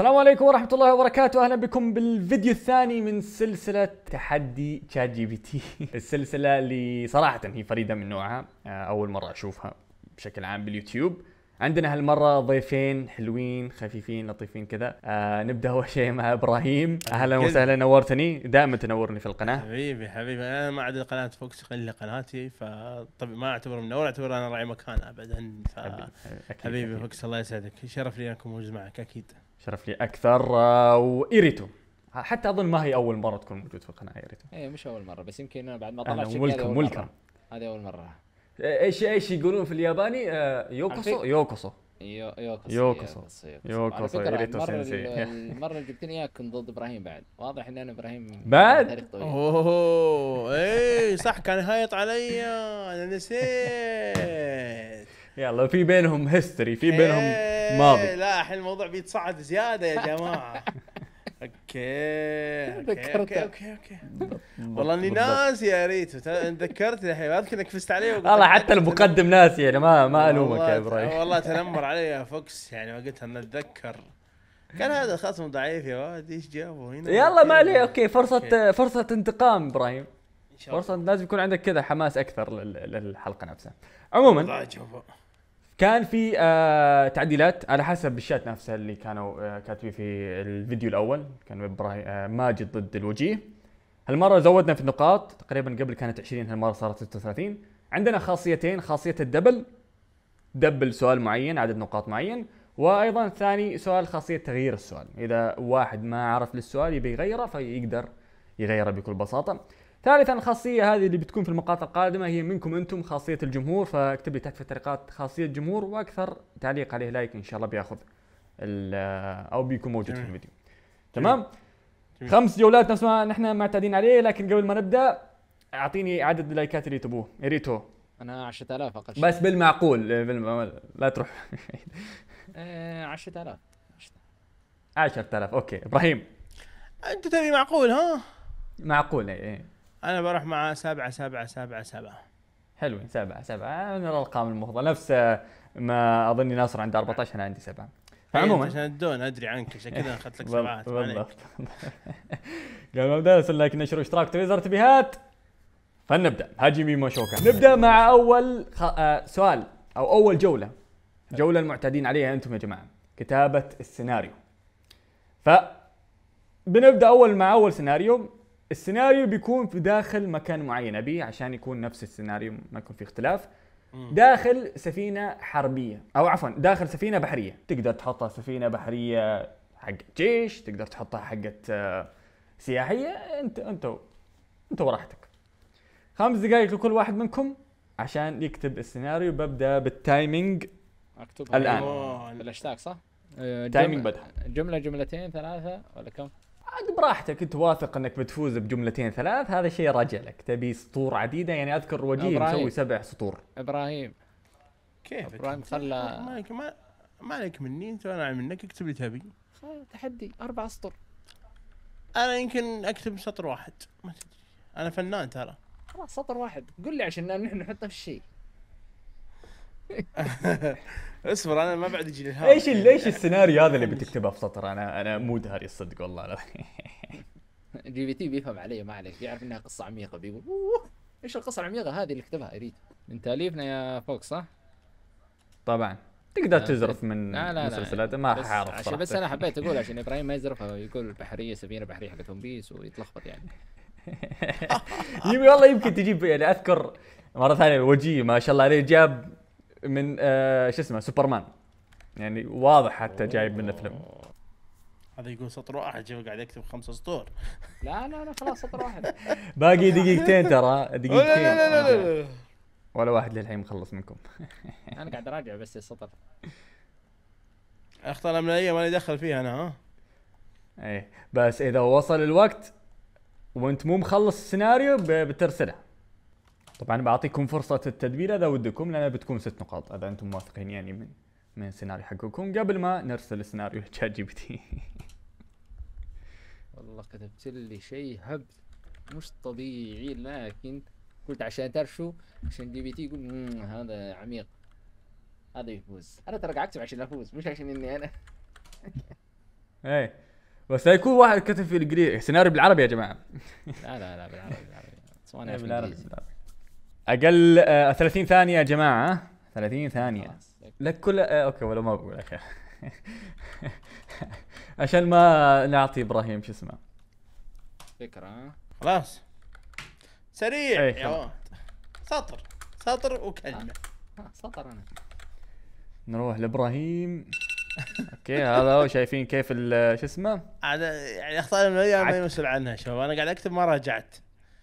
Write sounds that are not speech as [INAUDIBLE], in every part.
السلام عليكم ورحمة الله وبركاته، أهلا بكم بالفيديو الثاني من سلسلة تحدي تشات جي بي تي، السلسلة اللي صراحة هي فريدة من نوعها، آه، أول مرة أشوفها بشكل عام باليوتيوب. عندنا هالمرة ضيفين حلوين خفيفين لطيفين كذا، آه نبدأ أول شيء مع إبراهيم، أهلا وسهلا نورتني، دائما تنورني في القناة. حبيبي حبيبي أنا ما عدا قناة فوكس إلا قناتي فطبعا ما أعتبر منور أعتبر أنا راعي مكان أبدا ف... حبيبي, حبيبي, حبيبي, حبيبي فوكس الله يسعدك، شرف لي أنكم موجود معك أكيد. شرف لي اكثر آه، وايريتو حتى اظن ما هي اول مره تكون موجود في القناه ايريتو اي مش اول مره بس يمكن انا بعد ما طلعت شكلي ملكم ملكم هذه اول مره إيه، ايش ايش يقولون في الياباني آه، يوكوسو يوكوسو يوكوسو يوكوسو يوكوسو ايريتو سينسي [LAUGHS] المره اللي جبتني اياها كنت ضد ابراهيم بعد واضح ان انا ابراهيم بعد اوه اي صح كان هايط علي انا نسيت يلا في بينهم هيستوري في بينهم إيه. ماضي إيه، لا الحين الموضوع بيتصعد زياده يا جماعه [LAUGHS] اوكي اوكي اوكي اوكي, والله اني ناسي يا ريت تذكرت الحين اذكر انك فزت علي والله حتى المقدم ناسي يعني ما ما الومك يا ابراهيم والله [LAUGHS] تنمر علي يا فوكس يعني ما قلت انا اتذكر كان هذا خصم ضعيف يا واد ايش جابه هنا يلا ما عليه اوكي فرصه فرصه انتقام ابراهيم فرصه لازم يكون عندك كذا حماس اكثر للحلقه نفسها عموما كان في آه، تعديلات على حسب الشات نفسها اللي كانوا آه، كاتبين في الفيديو الاول كان آه ماجد ضد الوجيه هالمره زودنا في النقاط تقريبا قبل كانت 20 هالمره صارت 36 عندنا خاصيتين خاصيه الدبل دبل سؤال معين عدد نقاط معين وايضا ثاني سؤال خاصيه تغيير السؤال اذا واحد ما عرف للسؤال يبي يغيره فيقدر يغيره بكل بساطه ثالثا خاصيه هذه اللي بتكون في المقاطع القادمه هي منكم انتم خاصيه الجمهور فاكتب لي تحت في التعليقات خاصيه الجمهور واكثر تعليق عليه لايك ان شاء الله بياخذ آه، او بيكون موجود جميل. في الفيديو تمام جميل. خمس جولات نفس ما نحن معتادين عليه لكن قبل ما نبدا اعطيني عدد اللايكات اللي تبوه ريتو انا 10000 اقل شيء بس بالمعقول بالمعقول لا تروح 10000 [LAUGHS] 10000 آه، اوكي ابراهيم انت تبي معقول ها معقول اي إيه. انا بروح مع سبعة سبعة سبعة سبعة حلوين سبعة سبعة آه، من الارقام المفضلة نفس آه، ما اظني ناصر عنده 14 انا عندي سبعة فعموما عشان الدون ادري عنك عشان كذا اخذت لك [LAUGHS] سبعات بالضبط قبل ما نبدا ارسل لايك نشر واشتراك تويزر تبيهات فلنبدا هاجي ميمو شوكا نبدا مع اول خ... آه سؤال او اول جوله جوله المعتادين عليها انتم يا جماعه كتابه السيناريو ف بنبدا اول مع اول سيناريو السيناريو بيكون في داخل مكان معين ابي عشان يكون نفس السيناريو ما يكون في اختلاف داخل سفينه حربيه او عفوا داخل سفينه بحريه تقدر تحطها سفينه بحريه حق جيش تقدر تحطها حقت آه، سياحيه انت انت انت وراحتك خمس دقائق لكل واحد منكم عشان يكتب السيناريو ببدا بالتايمينج اكتب الان الاشتاق صح؟ تايمينج بدا جمله جملتين ثلاثه ولا كم؟ عاد براحتك انت واثق انك بتفوز بجملتين ثلاث هذا شيء راجع لك تبي سطور عديده يعني اذكر وجيه مسوي سبع سطور ابراهيم كيف ابراهيم طيب، خلى مالك ما ما عليك مني انت انا منك اكتب لي تبي تحدي اربع سطور انا يمكن اكتب سطر واحد ما تدري انا فنان ترى خلاص سطر واحد قل لي عشان نحن نحطه في الشيء [LAUGHS] اصبر انا ما بعد يجي الهام ايش ايش السيناريو هذا اللي بتكتبه في سطر انا انا مو داري الصدق والله [LAUGHS] جي بي تي بيفهم علي ما عليك يعرف انها قصه عميقه بيقول ايش القصه العميقه هذه اللي كتبها اريد من تاليفنا يا فوق صح؟ طبعا تقدر آه، تزرف من لا مسلسلات ما راح اعرف عشان بس انا حبيت اقول عشان ابراهيم ما يزرفها يقول البحريه سفينه بحريه حقت ون بيس ويتلخبط يعني [LAUGHS] والله يمكن تجيب يعني اذكر مره ثانيه وجيه ما شاء الله عليه جاب من آه شو اسمه سوبرمان يعني واضح حتى جايب منه فيلم هذا يقول سطر واحد شوف قاعد يكتب خمسة سطور لا لا لا خلاص سطر واحد [LAUGHS] باقي دقيقتين ترى دقيقتين لا لا لا لا, ولا واحد للحين مخلص منكم [LAUGHS] انا قاعد اراجع بس السطر اختار الاملائيه ماني دخل فيها انا ها ايه بس اذا وصل الوقت وانت مو مخلص السيناريو بترسله طبعا بعطيكم فرصه التدبير اذا ودكم لان بتكون ست نقاط اذا انتم واثقين يعني من من السيناريو حقكم قبل ما نرسل السيناريو لشات [LAUGHS] جي بي تي والله كتبت لي شيء هبل مش طبيعي لكن قلت عشان تعرف شو عشان جي بي تي يقول هذا عميق هذا يفوز انا ترى قاعد اكتب عشان افوز مش عشان اني انا [LAUGHS] ايه بس هيكون واحد كتب في الجري سيناريو بالعربي يا جماعه لا لا لا بالعربي بالعربي [LAUGHS] إيه، بالعربي اقل آه 30 ثانيه يا جماعه 30 ثانيه لك كل آه اوكي ولو ما بقول لك [LAUGHS] عشان ما نعطي ابراهيم شو اسمه فكره خلاص سريع إيه، يا سطر سطر وكلمه آه. آه، سطر انا نروح لابراهيم [LAUGHS] اوكي هذا هو شايفين كيف شو اسمه هذا يعني اخطاء ما مسؤول عنها شباب انا قاعد اكتب ما راجعت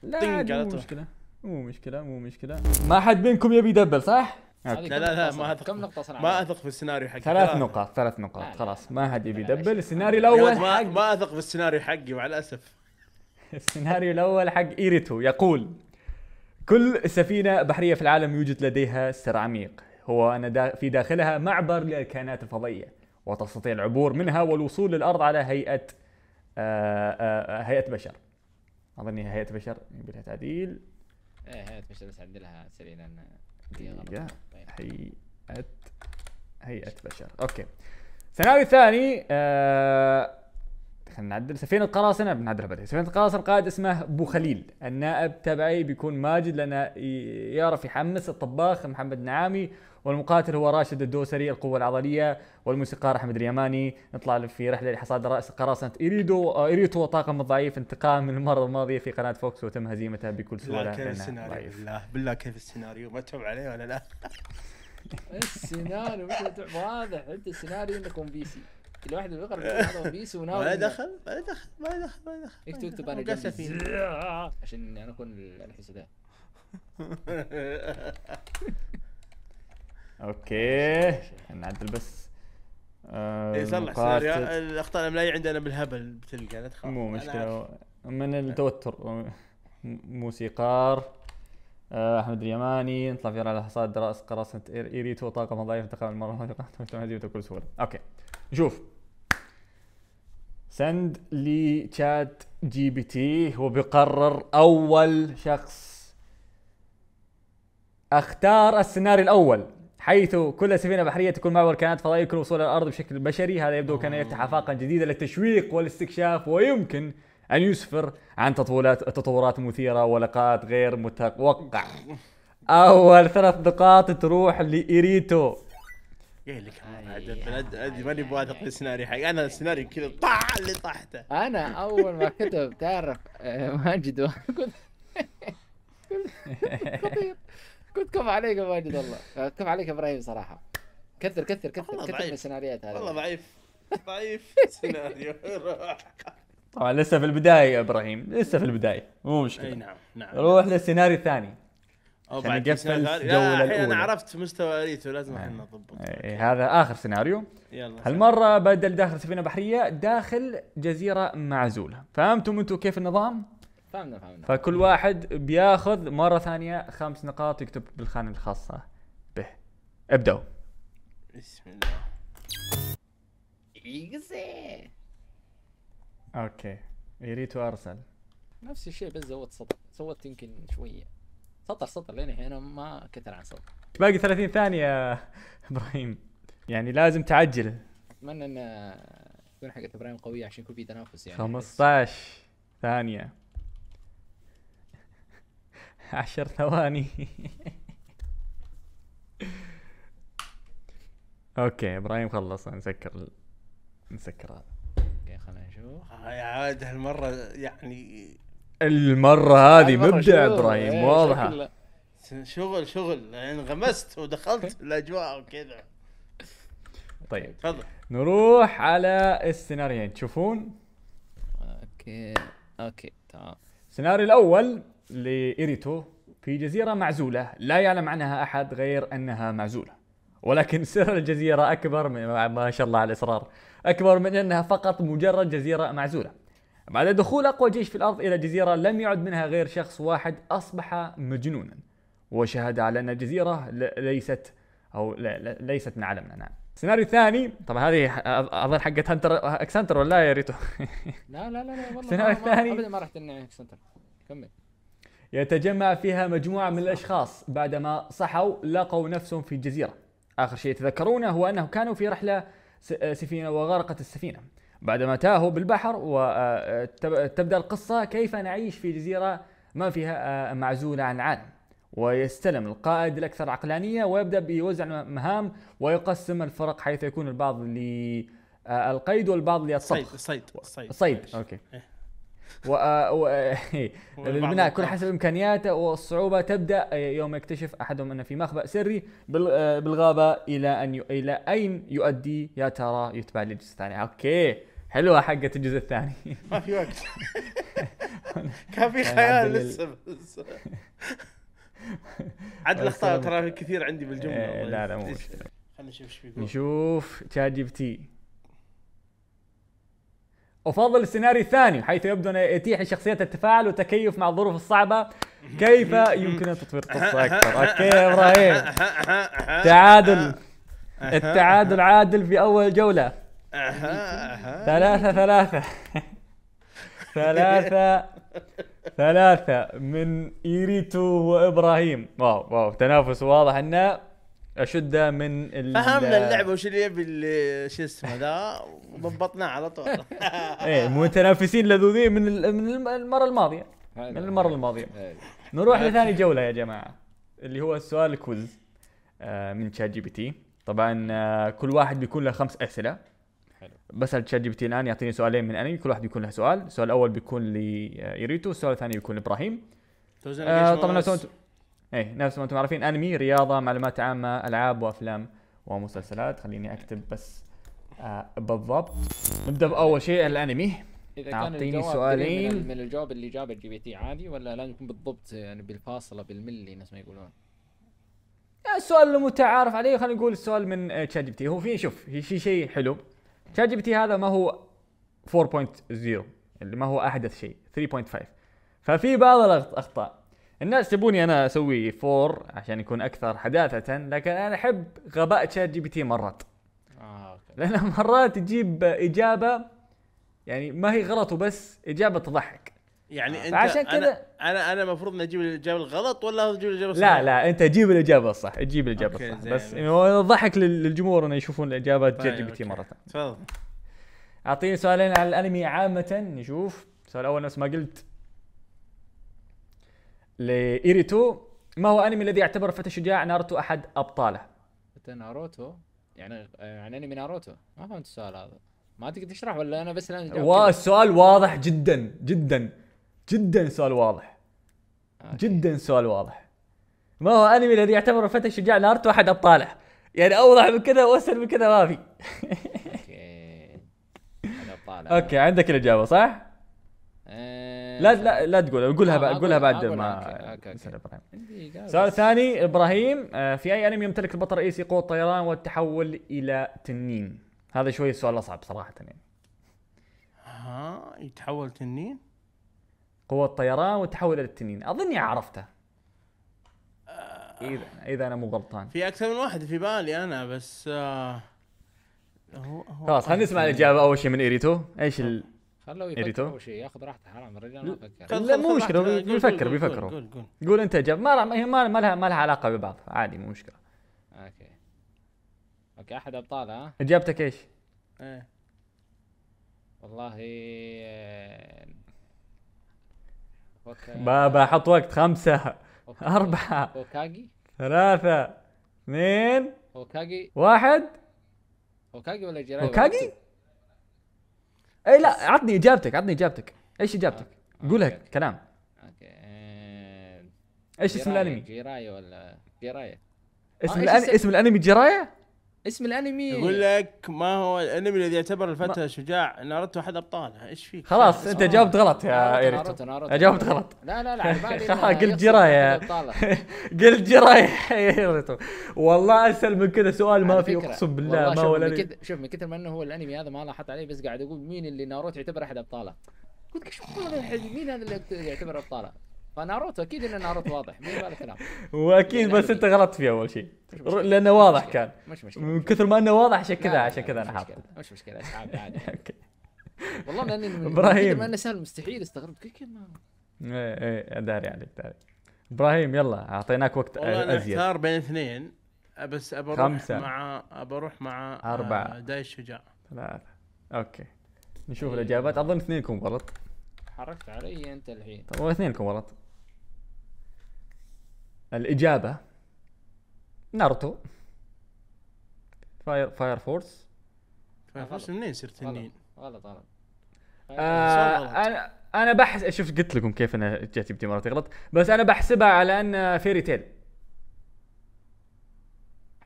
لا مشكله مو مشكله مو مشكله ما حد منكم يبي يدبل صح؟ لا لا لا ما اثق كم نقطة صنعت؟ ما اثق في السيناريو حقي ثلاث نقاط ثلاث نقاط خلاص ما حد يبي يدبل السيناريو الاول ما, ما اثق في السيناريو حقي مع الاسف السيناريو الاول حق ايريتو يقول كل سفينة بحرية في العالم يوجد لديها سر عميق هو أن دا في داخلها معبر للكائنات الفضائية وتستطيع العبور منها والوصول للأرض على هيئة آآ آه، آآ آه، آه، هيئة بشر اظني هيئة بشر يبي لها تعديل ايه هات مش لازم سريع لان هيئة هيئة بشر اوكي ثانوي ثاني آه خلينا نعدل سفينة قراصنة بنعدلها بعدين سفينة قراصنة قائد اسمه أبو خليل النائب تبعي بيكون ماجد لأنه يعرف يحمس الطباخ محمد نعامي والمقاتل هو راشد الدوسري القوة العضلية والموسيقار أحمد اليماني نطلع في رحلة لحصاد رأس قراصنة إريدو إريتو طاقم الضعيف انتقام من المرة الماضية في قناة فوكس وتم هزيمته بكل سهولة بالله كيف السيناريو بالله بالله كيف السيناريو متعب عليه ولا لا؟ [LAUGHS] السيناريو واضح انت السيناريو انك ون بيسي الواحد بيقرا بيقرا بيس وناوي ولا دخل ما دخل ما دخل ما دخل اكتب اكتب انا جنبي عشان انا يعني اكون الحسداء [LAUGHS] اوكي نعدل بس آه، اي صلح سيناريو الاخطاء الاملائيه عندنا بالهبل بتلقى لا تخاف مو مشكله من التوتر موسيقار آه، احمد اليماني نطلع في على حصاد دراسه قراصنه ايريتو طاقم وظائف انتقال المرمى بكل سهوله اوكي نشوف سند لي تشات جي بي تي هو بيقرر اول شخص اختار السيناريو الاول حيث كل سفينه بحريه تكون معبر كائنات فضائيه يمكن الوصول الى الارض بشكل بشري هذا يبدو كان يفتح افاقا جديده للتشويق والاستكشاف ويمكن أن يسفر عن تطورات تطورات مثيرة ولقاءات غير متوقع أول ثلاث نقاط تروح لإيريتو قايل لك ماني بواثق في السيناريو حقي انا السيناريو كذا طاع اللي طحته انا اول ما كتب تعرف آه، ماجد [LAUGHS] قلت قلت كف عليك يا ماجد والله آه، كف عليك يا ابراهيم صراحه كثر كثر كثر كثر السيناريوهات هذه والله ضعيف ضعيف [LAUGHS] السيناريو [LAUGHS] طبعا لسه في البدايه يا ابراهيم لسه في البدايه مو مشكله اي نعم نعم روح نعم. للسيناريو الثاني او بعد الجوله الاولى انا عرفت مستوى مستوياته لازم احنا آه. يعني. نضبط إيه هذا اخر سيناريو يلا هالمره بدل داخل سفينه بحريه داخل جزيره معزوله فهمتم انتم كيف النظام فهمنا فهمنا فكل واحد بياخذ مره ثانيه خمس نقاط يكتب بالخانه الخاصه به ابداوا بسم الله اوكي يريد ارسل نفس الشيء بس زودت سطر زودت يمكن شويه سطر سطر لين هنا ما كثر عن سطر باقي 30 ثانيه ابراهيم يعني لازم تعجل اتمنى ان تكون حقت ابراهيم قويه عشان يكون في تنافس يعني 15 ثانيه 10 [LAUGHS] ثواني [LAUGHS] اوكي ابراهيم خلص نسكر نسكر هذا آه، عاد هالمره يعني المره هذه مبدع ابراهيم إيه، واضحه شغل شغل انغمست يعني ودخلت [LAUGHS] الاجواء وكذا طيب تفضل نروح على السيناريين تشوفون اوكي اوكي تمام السيناريو الاول لايريتو في جزيره معزوله لا يعلم عنها احد غير انها معزوله ولكن سر الجزيره اكبر ما شاء الله على الاصرار أكبر من أنها فقط مجرد جزيرة معزولة بعد دخول أقوى جيش في الأرض إلى جزيرة لم يعد منها غير شخص واحد أصبح مجنونا وشهد على أن الجزيرة ليست أو ليست من عالمنا نعم السيناريو الثاني طبعا هذه اظن حقت هنتر اكسنتر ولا يا ريتو [LAUGHS] لا لا لا لا والله السيناريو الثاني ابدا ما راح تنعي اكسنتر كمل يتجمع فيها مجموعة من الأشخاص بعدما صحوا لقوا نفسهم في جزيرة آخر شيء يتذكرونه هو أنهم كانوا في رحلة آه، سفينة وغرقت السفينة بعدما تاهوا بالبحر وتبدأ آه، القصة كيف نعيش في جزيرة ما فيها آه، معزولة عن العالم ويستلم القائد الأكثر عقلانية ويبدأ بيوزع المهام ويقسم الفرق حيث يكون البعض للقيد والبعض للصيد الصيد الصيد, الصيد. أوكي إيه. و... آه، و... آه، [LAUGHS] للبناء كل حسب امكانياته والصعوبه تبدا آه، يوم يكتشف احدهم ان في مخبأ سري بالغابه الى ان ي... الى اين يؤدي يا ترى يتبع للجزء الثاني اوكي حلوه حقت الجزء الثاني [LAUGHS] ما في وقت [LAUGHS] كان في خيال لسه بس عاد الاخطاء ترى كثير عندي بالجمله إيه، لا لا مو مشكله خلينا نشوف ايش بيقول نشوف تشات جي بي تي أفضل السيناريو الثاني حيث يبدو أنه يتيح الشخصيات التفاعل والتكيف مع الظروف الصعبة كيف يمكن تطوير القصة أكثر أوكي يا إبراهيم تعادل التعادل عادل في أول جولة ثلاثة ثلاثة ثلاثة ثلاثة من إيريتو وإبراهيم واو واو تنافس واضح أنه اشده من ال... فهمنا اللعبه وش اللي يبي شو اسمه ذا وضبطناه على طول [LAUGHS] ايه متنافسين لذوذين من من المره الماضيه من المره الماضيه نروح لثاني جوله يا جماعه اللي هو السؤال الكوز آه، من شات جي بي تي طبعا آه، كل واحد بيكون له خمس اسئله بسال تشات جي بي تي الان يعطيني سؤالين من انمي كل واحد بيكون له سؤال، السؤال الاول بيكون لي آه، يريتو، السؤال الثاني بيكون لابراهيم. آه طبعا لو اي نفس ما انتم عارفين انمي رياضه معلومات عامه العاب وافلام ومسلسلات خليني اكتب بس آه بالضبط نبدا باول شيء الانمي اذا كان سؤالين من, الجواب اللي جابه الجي بي تي عادي ولا لازم يكون بالضبط يعني بالفاصله بالملي نفس ما يقولون آه، السؤال المتعارف عليه خلينا نقول السؤال من تشات جي بي تي هو في شوف في شيء حلو تشات جي بي تي هذا ما هو 4.0 اللي يعني ما هو احدث شيء 3.5 ففي بعض الاخطاء الناس تبوني انا اسوي فور عشان يكون اكثر حداثه لكن انا احب غباء شات جي بي تي مرات آه، أوكي. لانه مرات تجيب اجابه يعني ما هي غلط وبس اجابه تضحك يعني انت فعشان كذا انا انا المفروض اني اجيب الاجابه الغلط ولا اجيب الاجابه الصح؟ لا لا انت جيب الاجابه الصح، جيب الاجابه الصح بس ضحك للجمهور انه يشوفون الاجابه تشات طيب، جي بي تي مره تفضل اعطيني سؤالين عن الانمي عامه نشوف السؤال الاول نفس ما قلت لإيريتو ما هو أنمي الذي يعتبر فتى شجاع ناروتو أحد أبطاله؟ فتى ناروتو يعني عن انمي ناروتو ما فهمت السؤال هذا ما تقدر تشرح ولا انا بس الان السؤال واضح جدا جدا جدا سؤال واضح آه. جدا سؤال واضح ما هو انمي الذي يعتبر فتى شجاع ناروتو احد ابطاله يعني اوضح من كذا واسهل من كذا ما في اوكي اوكي عندك الاجابه صح؟ لا لا لا تقولها قولها آه قولها بعد ما نسال ابراهيم سؤال ثاني ابراهيم آه، في اي انمي يمتلك البطل الرئيسي قوه الطيران والتحول الى تنين؟ هذا شوي السؤال اصعب صراحه يعني ها آه، يتحول تنين؟ قوة الطيران والتحول الى التنين، اظني عرفته. آه. اذا اذا انا مو غلطان. في اكثر من واحد في بالي انا بس آه هو هو خلاص خلينا نسمع الاجابه اول شيء من ايريتو، ايش ال... خلوه يفكر اول شيء ياخذ راحته حرام الرجال ما فكر لا مو مشكله بيفكر بيفكروا قول قول قول انت جاب ما ما ما لها ما لها علاقه ببعض عادي مو مشكله اوكي اوكي احد ابطالها اجابتك ايش؟ ايه والله بابا آه، حط وقت خمسة أربعة أوكاجي ثلاثة اثنين أوكاجي واحد هوكاجي ولا جيراي هوكاجي؟ اي لا عطني اجابتك عطني اجابتك ايش اجابتك؟ قولها كلام اوكي ايش اسم الانمي؟ جيرايا ولا جيرايا آه، اسم الانمي اسم الانمي جيرايا؟ اسم الانمي يقول لك ما هو الانمي الذي يعتبر الفتى ما... شجاع ناروتو احد ابطاله ايش فيك خلاص انت جاوبت غلط يا ايريتو جاوبت غلط لا لا لا [LAUGHS] قلت جرايه [LAUGHS] قلت جرايه يا ايريتو والله اسهل من كذا سؤال ما في اقسم بالله ما هو الانمي شوف من كثر ما انه هو الانمي هذا ما لاحظت عليه بس قاعد اقول مين اللي ناروتو يعتبر احد ابطاله قلت شو مين هذا اللي يعتبر ابطاله فناروتو اكيد انه ناروتو واضح مين هذا الكلام واكيد يعني بس انت غلطت فيه اول شيء لانه واضح مشكلة. كان مش مشكله من كثر ما انه واضح عشان كذا عشان كذا انا حاطه مش مشكله عادي عادي [LAUGHS] والله لاني ابراهيم ما سهل مستحيل استغربت كيف ما ايه ايه داري عليك داري ابراهيم يلا اعطيناك وقت والله انا اختار بين اثنين بس ابى اروح مع ابى اروح مع آه، أربعة داي الشجاع ثلاثة اوكي نشوف إيه. الاجابات اظن اثنينكم غلط حركت علي انت الحين طب اثنينكم غلط الإجابة ناروتو فاير فاير فورس فاير فورس منين صرت تنين؟ غلط آه، غلط انا انا بحس شفت قلت لكم كيف انا جاتي بدي مرات غلط بس انا بحسبها على ان فيري تيل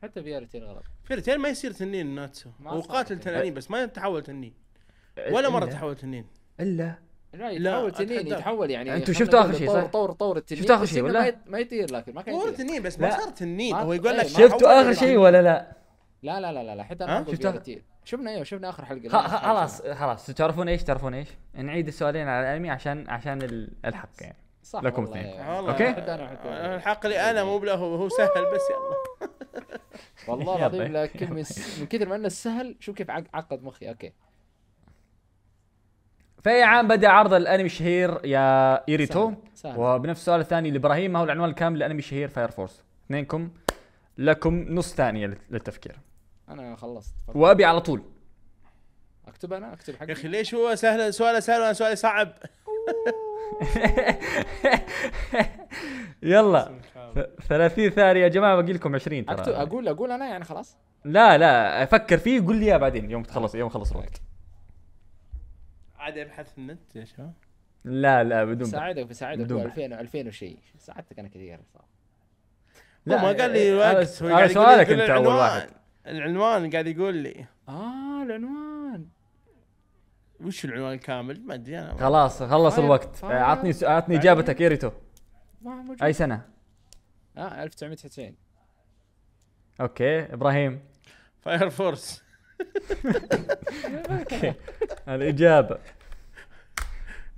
حتى فيري تيل غلط فيري تيل ما يصير تنين ناتسو وقاتل تنانين بس ما يتحول تنين إيه، ولا مره تحول تنين الا لا يتحول تنين يتحول يعني انتم شفتوا اخر شيء صح؟ طور طور التنين شفتوا اخر شيء ولا؟ ما يطير لكن ما كان طور تنين بس ما صار تنين هو يقول لك إيه، شفتوا اخر شيء ولا لا؟ لا لا لا لا, لا حتى انا اقول شفتوا شفنا ايوه شفنا اخر حلقه خلاص خلاص تعرفون ايش تعرفون ايش؟ نعيد السؤالين على الانمي عشان عشان الحق يعني صح لكم اثنين اوكي الحق لي انا مو له هو سهل بس يلا والله العظيم [LAUGHS] لكن من كثر ما انه سهل شوف كيف عقد مخي اوكي في اي عام بدا عرض الانمي الشهير يا ايريتو وبنفس السؤال الثاني لابراهيم ما هو العنوان الكامل للانمي الشهير فاير فورس اثنينكم لكم نص ثانيه للتفكير انا خلصت فرق. وابي على طول اكتب انا اكتب حقي يا اخي ليش هو سهل سؤاله سهل وانا سؤالي صعب [LAUGHS] يلا 30 ثانيه يا جماعه باقي لكم 20 ترى اقول اقول انا يعني خلاص لا لا افكر فيه قول لي اياه بعدين يوم تخلص يوم خلص الوقت عاد ابحث في النت يا شباب لا لا بدون ساعدك بساعدك بدون 2000 2000 وشيء ساعدتك انا كثير لا ما قال لي وقت هذا سؤالك انت اول واحد العنوان قاعد يقول لي اه العنوان وش العنوان الكامل ما ادري انا خلاص خلص الوقت عطني عطني اجابتك ايريتو اي سنه؟ اه 1990 اوكي ابراهيم فاير فورس اوكي الاجابه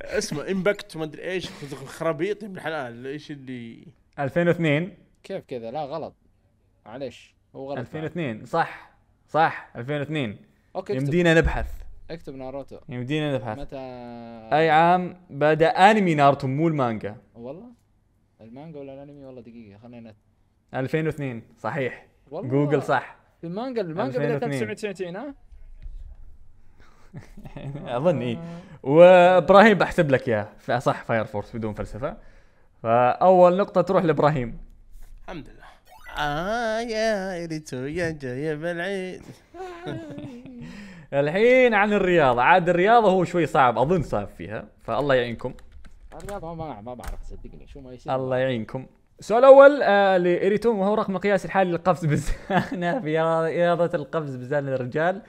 اسمه امباكت ما ادري ايش خرابيط يا ابن الحلال ايش اللي 2002 كيف كذا لا غلط معليش هو غلط 2002 صح صح 2002 اوكي يمدينا نبحث اكتب ناروتو يمدينا نبحث متى اي عام بدا انمي ناروتو مو المانجا والله المانجا ولا الانمي والله دقيقه خلينا 2002 صحيح والله. جوجل صح المانجا المانجا بدات 99 ها؟ [LAUGHS] اظن اي وابراهيم بحسب لك اياها صح فاير فورس بدون فلسفه فاول نقطه تروح لابراهيم الحمد لله اه يا ريتو يا جاي بالعيد [LAUGHS] الحين عن الرياضه عاد الرياضه هو شوي صعب اظن صعب فيها فالله يعينكم الرياضه ما ما بعرف صدقني شو ما يصير الله يعينكم السؤال الاول آه لاريتوم وهو رقم القياس الحالي للقفز بالزانه [LAUGHS] في رياضه القفز بالزانه للرجال.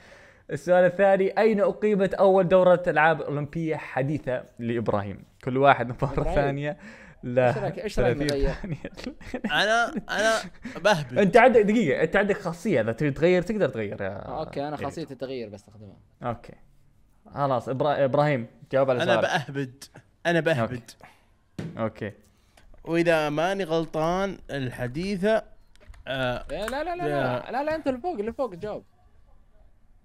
السؤال الثاني اين اقيمت اول دوره العاب اولمبيه حديثه لابراهيم؟ كل واحد مباراه ثانيه لا ايش رايك ايش رايك [LAUGHS] انا انا بهبل انت عندك دقيقه انت عندك خاصيه اذا تبي تغير تقدر تغير يا آه، اوكي انا خاصيه التغيير بستخدمها اوكي خلاص إبرا... ابراهيم جاوب على السؤال انا بأهبد انا بأهبد اوكي, أوكي. واذا ماني غلطان الحديثه آه لا لا لا لا آه، لا, لا, لا انت اللي فوق اللي فوق جاوب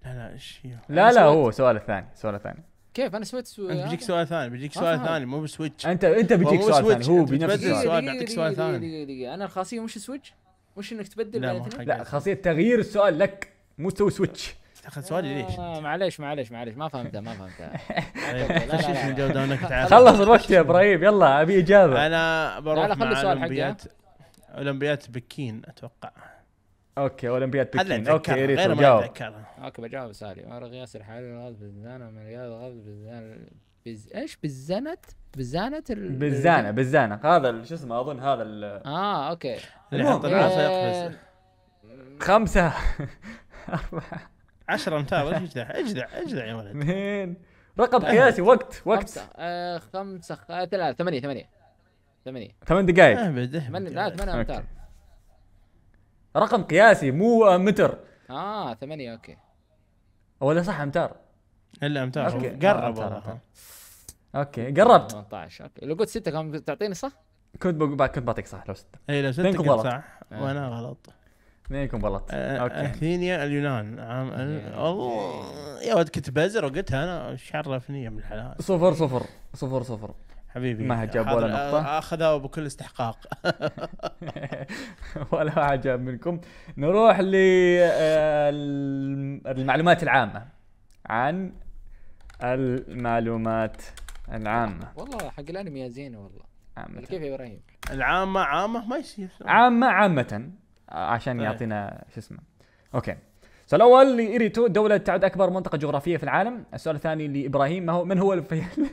لا لا ايش لا لا هو سؤال الثاني سؤال الثاني كيف انا سويت سو... انت بيجيك آه، سؤال ثاني بيجيك سؤال آه، ثاني مو بسويتش انت انت بيجيك سؤال ثاني هو بنفس السؤال بيعطيك سؤال ثاني دقيقة دقيقة انا الخاصية مش سويتش مش انك تبدل لا لا خاصية تغيير السؤال لك مو تسوي سويتش تاخذ سؤالي ليش؟ آه، آه، معليش معليش معليش ما فهمتها ما فهمتها [LAUGHS] طيب، خلص الوقت يا ابراهيم يلا ابي اجابه انا بروح مع اولمبياد اولمبياد بكين اتوقع اوكي اولمبياد بكين اوكي يا ريت اوكي بجاوب سالي مرض ياسر حالي الغاز بالزانه من رياض الغاز بز... ايش بالزنت بالزانه ال... بالزانه بالزانه هذا شو اسمه اظن هذا ال... اه اوكي اللي حط العصا يقفز آه، خمسه [LAUGHS] أربعة 10 امتار اجدع اجدع اجدع يا ولد مين رقم قياسي وقت وقت خمسة آه، آه، ثلاثة ثمانية ثمانية ثمانية ثمان دقائق اهبد لا ثمان امتار رقم قياسي مو متر اه ثمانية اوكي ولا صح امتار الا امتار أوكي. قرب اوكي قربت 18 اوكي لو قلت ستة كان تعطيني صح؟ كنت كنت بعطيك صح لو ستة اي لو كنت صح آه. وانا غلط اثنينكم غلط آه، آه، اوكي اثينيا اليونان عام يا ولد كنت بزر وقلتها انا شرفني يا من الحلال صفر صفر صفر صفر حبيبي ما جاب ولا نقطة اخذها بكل استحقاق [LAUGHS] ولا واحد جاب منكم نروح للمعلومات آه، العامة عن المعلومات العامة والله حق الانمي يا زين والله كيف يا ابراهيم؟ العامة عامة ما يصير عامة عامة عشان إيه. يعطينا شو اسمه اوكي السؤال الاول لاريتو دوله تعد اكبر منطقه جغرافيه في العالم السؤال الثاني لابراهيم ما هو من هو الفيل [LAUGHS]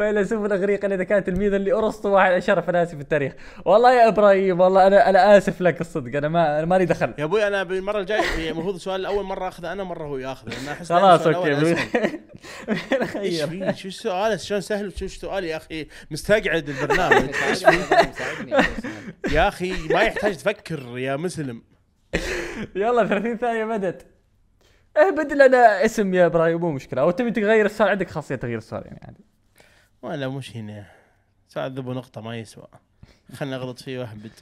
فيلسوف الاغريق انا اذا كان تلميذا لارسطو واحد اشرف فلاسفه في التاريخ والله يا ابراهيم والله انا انا اسف لك الصدق انا ما انا مالي دخل يا ابوي انا بالمره الجايه المفروض السؤال الاول مره اخذه انا مره هو ياخذه انا احس خلاص اوكي [LAUGHS] ايش في شو السؤال شلون سهل شو السؤال يا اخي مستقعد البرنامج [LAUGHS] يا اخي ما يحتاج تفكر يا مسلم يلا 30 ثانيه بدت اهبد لنا اسم يا ابراهيم مو مشكله او تبي تغير السؤال عندك خاصيه تغيير السؤال يعني عادي ولا مش هنا سأعذبه نقطة ما يسوى خلنا أغلط فيه وأهبد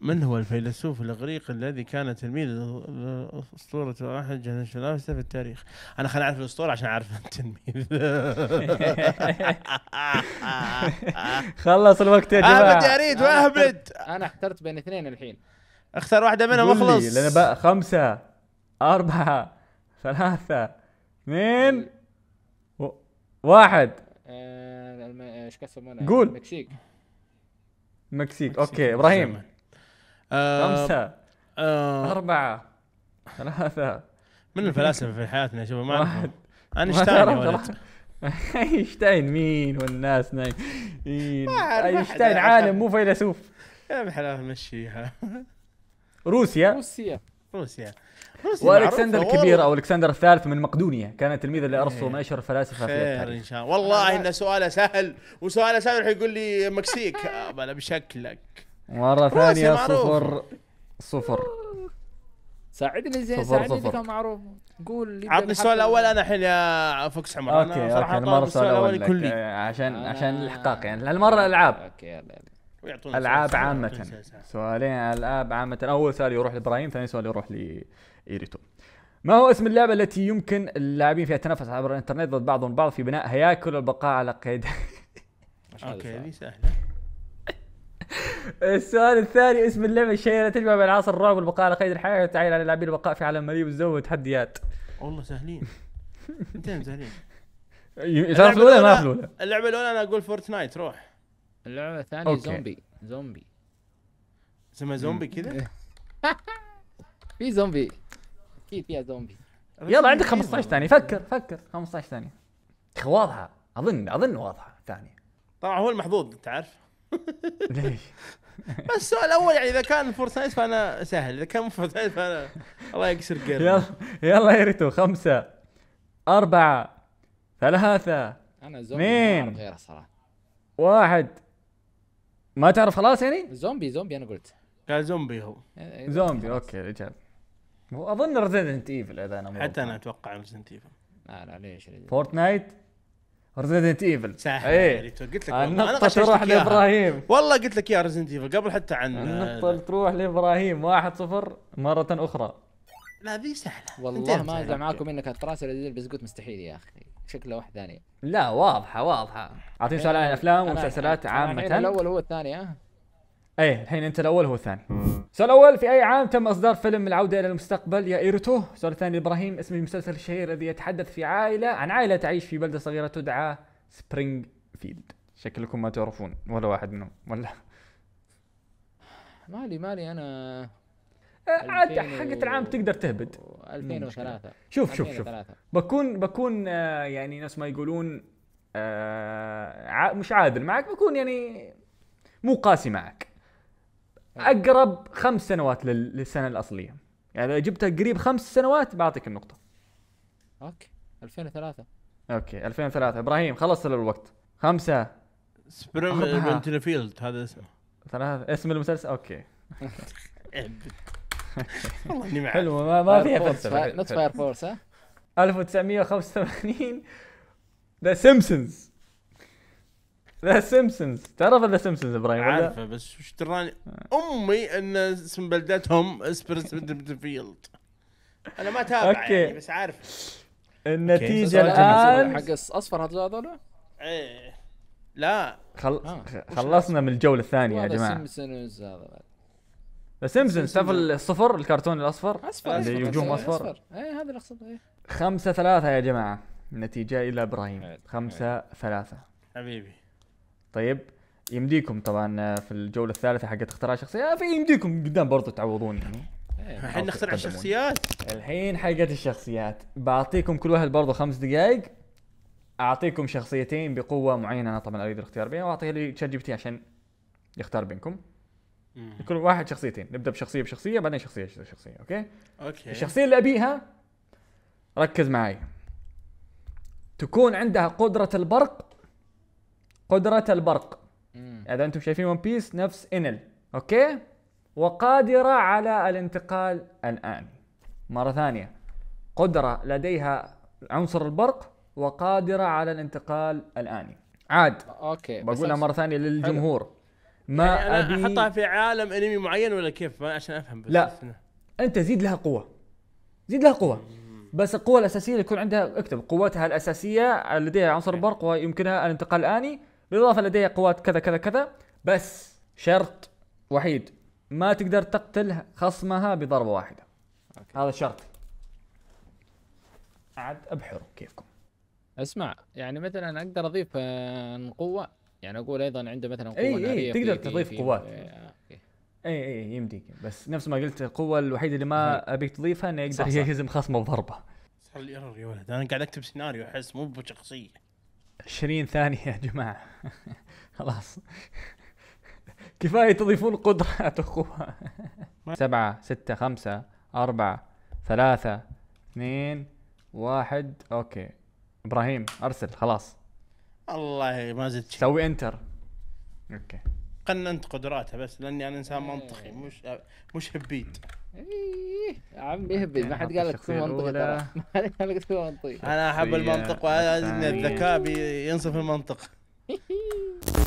من هو الفيلسوف الإغريقي الذي كان تلميذ أسطورة أحد الفلاسفة في التاريخ؟ أنا خليني أعرف الأسطورة عشان أعرف التلميذ. [LAUGHS] خلص الوقت يا جماعة. أهبد يا ريت وأهبد. أنا اخترت بين اثنين الحين. اختار واحدة منهم واخلص. لأن بقى خمسة أربعة ثلاثة اثنين واحد آه، آه، ايش كسب قول المكسيك المكسيك اوكي ابراهيم خمسة آه، أربعة ثلاثة من الفلاسفة في حياتنا شوف ما واحد [LAUGHS] اينشتاين [LAUGHS] اينشتاين مين والناس نايم اينشتاين عالم مو فيلسوف يا بحلال مشيها روسيا روسيا روسيا روسيا والكسندر الكبير او الكسندر الثالث من مقدونيا كان تلميذا لارسطو إيه. من اشهر الفلاسفه في التاريخ ان شاء الله والله ان سؤاله سهل وسؤاله سهل راح يقول لي مكسيك بلا آه، بشكلك مره ثانيه صفر صفر ساعدني زين ساعدني صفر. كان معروف قول عطني السؤال الاول انا الحين يا فوكس حمر اوكي اوكي المره السؤال الاول كلي عشان آه، عشان آه. الاحقاق يعني المره العاب اوكي يلا يلا ويعطون العاب عامه سؤالين العاب عامه اول سؤال يروح لابراهيم ثاني سؤال يروح لايريتو ما هو اسم اللعبة التي يمكن اللاعبين فيها التنافس عبر الانترنت ضد بعضهم البعض في بناء هياكل البقاء على قيد [LAUGHS] اوكي هذه سهلة [LAUGHS] السؤال الثاني اسم اللعبة الشهيرة تجمع بين عصر الرعب والبقاء على قيد الحياة وتعين على اللاعبين البقاء في عالم مليء بالزوم والتحديات والله سهلين [LAUGHS] انتين سهلين تعرف الاولى ما الاولى اللعبة الاولى انا اقول فورتنايت روح اللعبه الثانيه أوكي. زومبي زومبي اسمها زومبي كذا [LAUGHS] في زومبي اكيد فيها زومبي يلا عندك 15 ثانيه فكر فكر 15 ثانيه اخي واضحه اظن اظن واضحه ثانيه طبعا هو المحظوظ انت عارف [LAUGHS] ليش؟ بس السؤال الاول يعني اذا كان فورتنايت فانا سهل اذا كان فورتنايت فانا الله يكسر قلبي يلا يلا يا ريتو خمسه اربعه ثلاثه انا زومبي اثنين غيرها صراحه واحد ما تعرف خلاص يعني؟ زومبي زومبي انا قلت قال زومبي هو إيه، زومبي إيه. اوكي رجال اظن ريزيدنت ايفل اذا انا حتى انا اتوقع ريزيدنت ايفل لا لا ليش فورتنايت ريزيدنت ايفل صح ايه يعني، قلت لك النقطة تروح لابراهيم والله قلت لك يا ريزيدنت ايفل قبل حتى عن النقطة تروح لابراهيم 1-0 مرة اخرى لا ذي سهلة والله ما يعني. ازعل معاكم انك هتراسل قلت مستحيل يا اخي شكله واحد ثاني لا واضحه واضحه اعطيني سؤال عن الافلام والمسلسلات عامه الاول هو الثاني ها ايه الحين انت الاول هو الثاني السؤال الاول في اي عام تم اصدار فيلم العوده الى المستقبل يا ايرتو السؤال الثاني ابراهيم اسم المسلسل الشهير الذي يتحدث في عائله عن عائله تعيش في بلده صغيره تدعى سبرينغ فيلد شكلكم ما تعرفون ولا واحد منهم ولا مالي مالي انا عاد حقت العام تقدر تهبد 2003 شوف شوف شوف بكون بكون آه، يعني ناس ما يقولون آه، مش عادل معك بكون يعني مو قاسي معك إيه. اقرب خمس سنوات للسنه الاصليه يعني اذا جبتها قريب خمس سنوات بعطيك النقطه اوكي 2003 اوكي 2003 ابراهيم خلص الوقت خمسه سبريم فيلد هذا اسمه ثلاثة اسم المسلسل اوكي [LAUGHS] [LAUGHS] [LAUGHS] والله اني معك حلوه ما, ما فيها فلسفه نوت فاير فورس ها 1985 ذا سيمبسونز ذا سيمبسونز تعرف ذا سيمبسونز ابراهيم عارفه بس وش تراني امي ان اسم بلدتهم اسبرس فيلد انا ما تابع يعني بس عارف النتيجه الان حق اصفر هذول ايه لا خل... آه. خلصنا من الجوله الثانية يا جماعة سيمبسونز هذا بعد سيمبسون سيمبسونز تعرف الصفر الكرتون الاصفر اصفر اللي يوجوهم اصفر اي هذا اللي اقصده إيه. خمسة ثلاثة يا جماعة النتيجة إلى إبراهيم خمسة ثلاثة حبيبي طيب يمديكم طبعا في الجولة الثالثة حقت اختراع شخصية آه، في يمديكم قدام برضو تعوضون يعني الحين إيه، نخترع الشخصيات الحين حقت الشخصيات بعطيكم كل واحد برضو خمس دقائق اعطيكم شخصيتين بقوه معينه انا طبعا اريد الاختيار بينها واعطيها لي تشات جي بي تي عشان يختار بينكم يكون واحد شخصيتين نبدا بشخصيه بشخصيه بعدين شخصيه بشخصيه اوكي اوكي الشخصيه اللي ابيها ركز معي تكون عندها قدره البرق قدره البرق اذا انتم شايفين ون بيس نفس انل اوكي وقادره على الانتقال الان مره ثانيه قدره لديها عنصر البرق وقادره على الانتقال الاني عاد اوكي بقولها مره ثانيه للجمهور حلو. ما يعني أنا أبي احطها في عالم انمي معين ولا كيف عشان افهم بس لا بس انت زيد لها قوه زيد لها قوه بس القوه الاساسيه اللي يكون عندها اكتب قوتها الاساسيه لديها عنصر إيه. برق ويمكنها الانتقال الاني بالاضافه لديها قوات كذا كذا كذا بس شرط وحيد ما تقدر تقتل خصمها بضربه واحده أوكي. هذا شرط عاد ابحروا كيفكم اسمع يعني مثلا اقدر اضيف آه، قوه يعني اقول ايضا عنده مثلا قوه أي إيه، ناريه تقدر تضيف قوات اي آه، اي إيه، إيه، يمديك بس نفس ما قلت القوه الوحيده اللي ما ابيك تضيفها انه يقدر يهزم خصمه بضربه صار لي ايرور يا ولد انا قاعد اكتب سيناريو احس مو بشخصيه 20 ثانيه يا جماعه [LAUGHS] خلاص كفايه تضيفون قدرات [LAUGHS] وقوه سبعة ستة خمسة أربعة ثلاثة اثنين واحد أوكي إبراهيم أرسل خلاص الله ما زدت شيء سوي انتر اوكي قلنا انت قدراته بس لاني انا انسان إيه. منطقي مش مش هبيد إيه. عمي هبل ما حد قال لك تكون منطقي ترى [LAUGHS] ما حد قال لك تكون منطقي انا احب المنطق وهذا الذكاء بينصف المنطق [LAUGHS]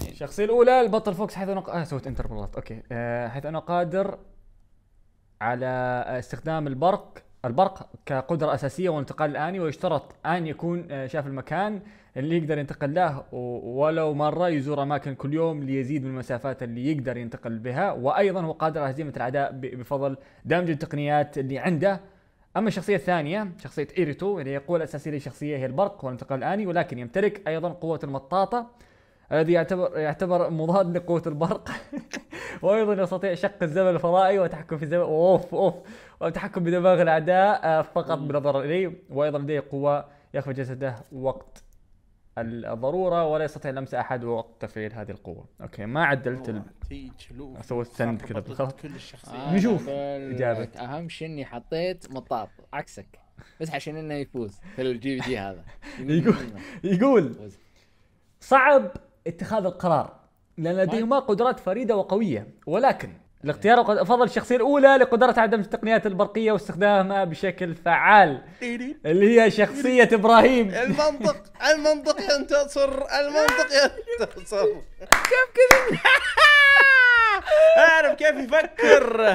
الشخصية الأولى البطل فوكس حيث أنا آه سويت انتر بالغلط أوكي آه حيث أنا قادر على استخدام البرق البرق كقدرة أساسية والانتقال الآني ويشترط أن يكون آه، شاف المكان اللي يقدر ينتقل له ولو مرة يزور أماكن كل يوم ليزيد من المسافات اللي يقدر ينتقل بها وأيضا هو قادر على هزيمة الأعداء بفضل دمج التقنيات اللي عنده أما الشخصية الثانية شخصية إيريتو اللي هي القوة الأساسية للشخصية هي البرق والانتقال الآني ولكن يمتلك أيضا قوة المطاطة الذي يعتبر يعتبر مضاد لقوة البرق [LAUGHS] وايضا يستطيع شق الزمن الفضائي وتحكم في الزمن اوف اوف والتحكم بدماغ الاعداء آه، فقط بالنظر اليه وايضا لديه قوه يخفى جسده وقت الضروره ولا يستطيع لمس احد وقت تفعيل هذه القوه اوكي ما عدلت ال... سويت سند كذا بالخط آه، نشوف اجابه اهم شيء اني حطيت مطاط عكسك بس عشان انه يفوز في الجي بي جي هذا [LAUGHS] يقول يقول صعب اتخاذ القرار لأن لديهما قدرات فريدة وقوية ولكن الاختيار افضل الشخصية الأولى لقدرة على دمج التقنيات البرقية واستخدامها بشكل فعال اللي هي شخصية إبراهيم المنطق المنطق ينتصر المنطق ينتصر كيف كذا [LAUGHS] اعرف كيف يفكر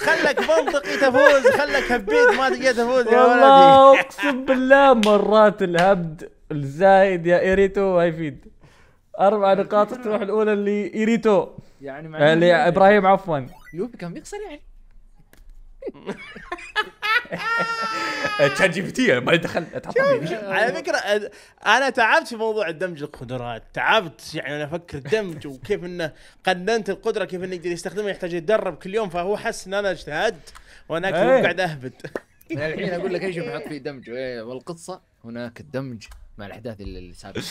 خلك منطقي تفوز خلك هبيت ما تقدر تفوز يا ولدي والله اقسم بالله مرات الهبد الزايد يا ايريتو ما يفيد اربع يعني نقاط تروح الاولى اللي إيريتو يعني اللي آه، ابراهيم عفوا لوبي كان بيخسر يعني [LAUGHS] تشات جي بي تي ما دخل على فكره انا تعبت في موضوع الدمج القدرات تعبت يعني انا افكر الدمج وكيف انه قننت القدره كيف انه يقدر يستخدمها يحتاج يتدرب كل يوم فهو حس ان انا اجتهدت وانا إيه. قاعد اهبد الحين اقول لك ايش [LAUGHS] بحط فيه دمج إيه، والقصه هناك الدمج مع الاحداث اللي صارت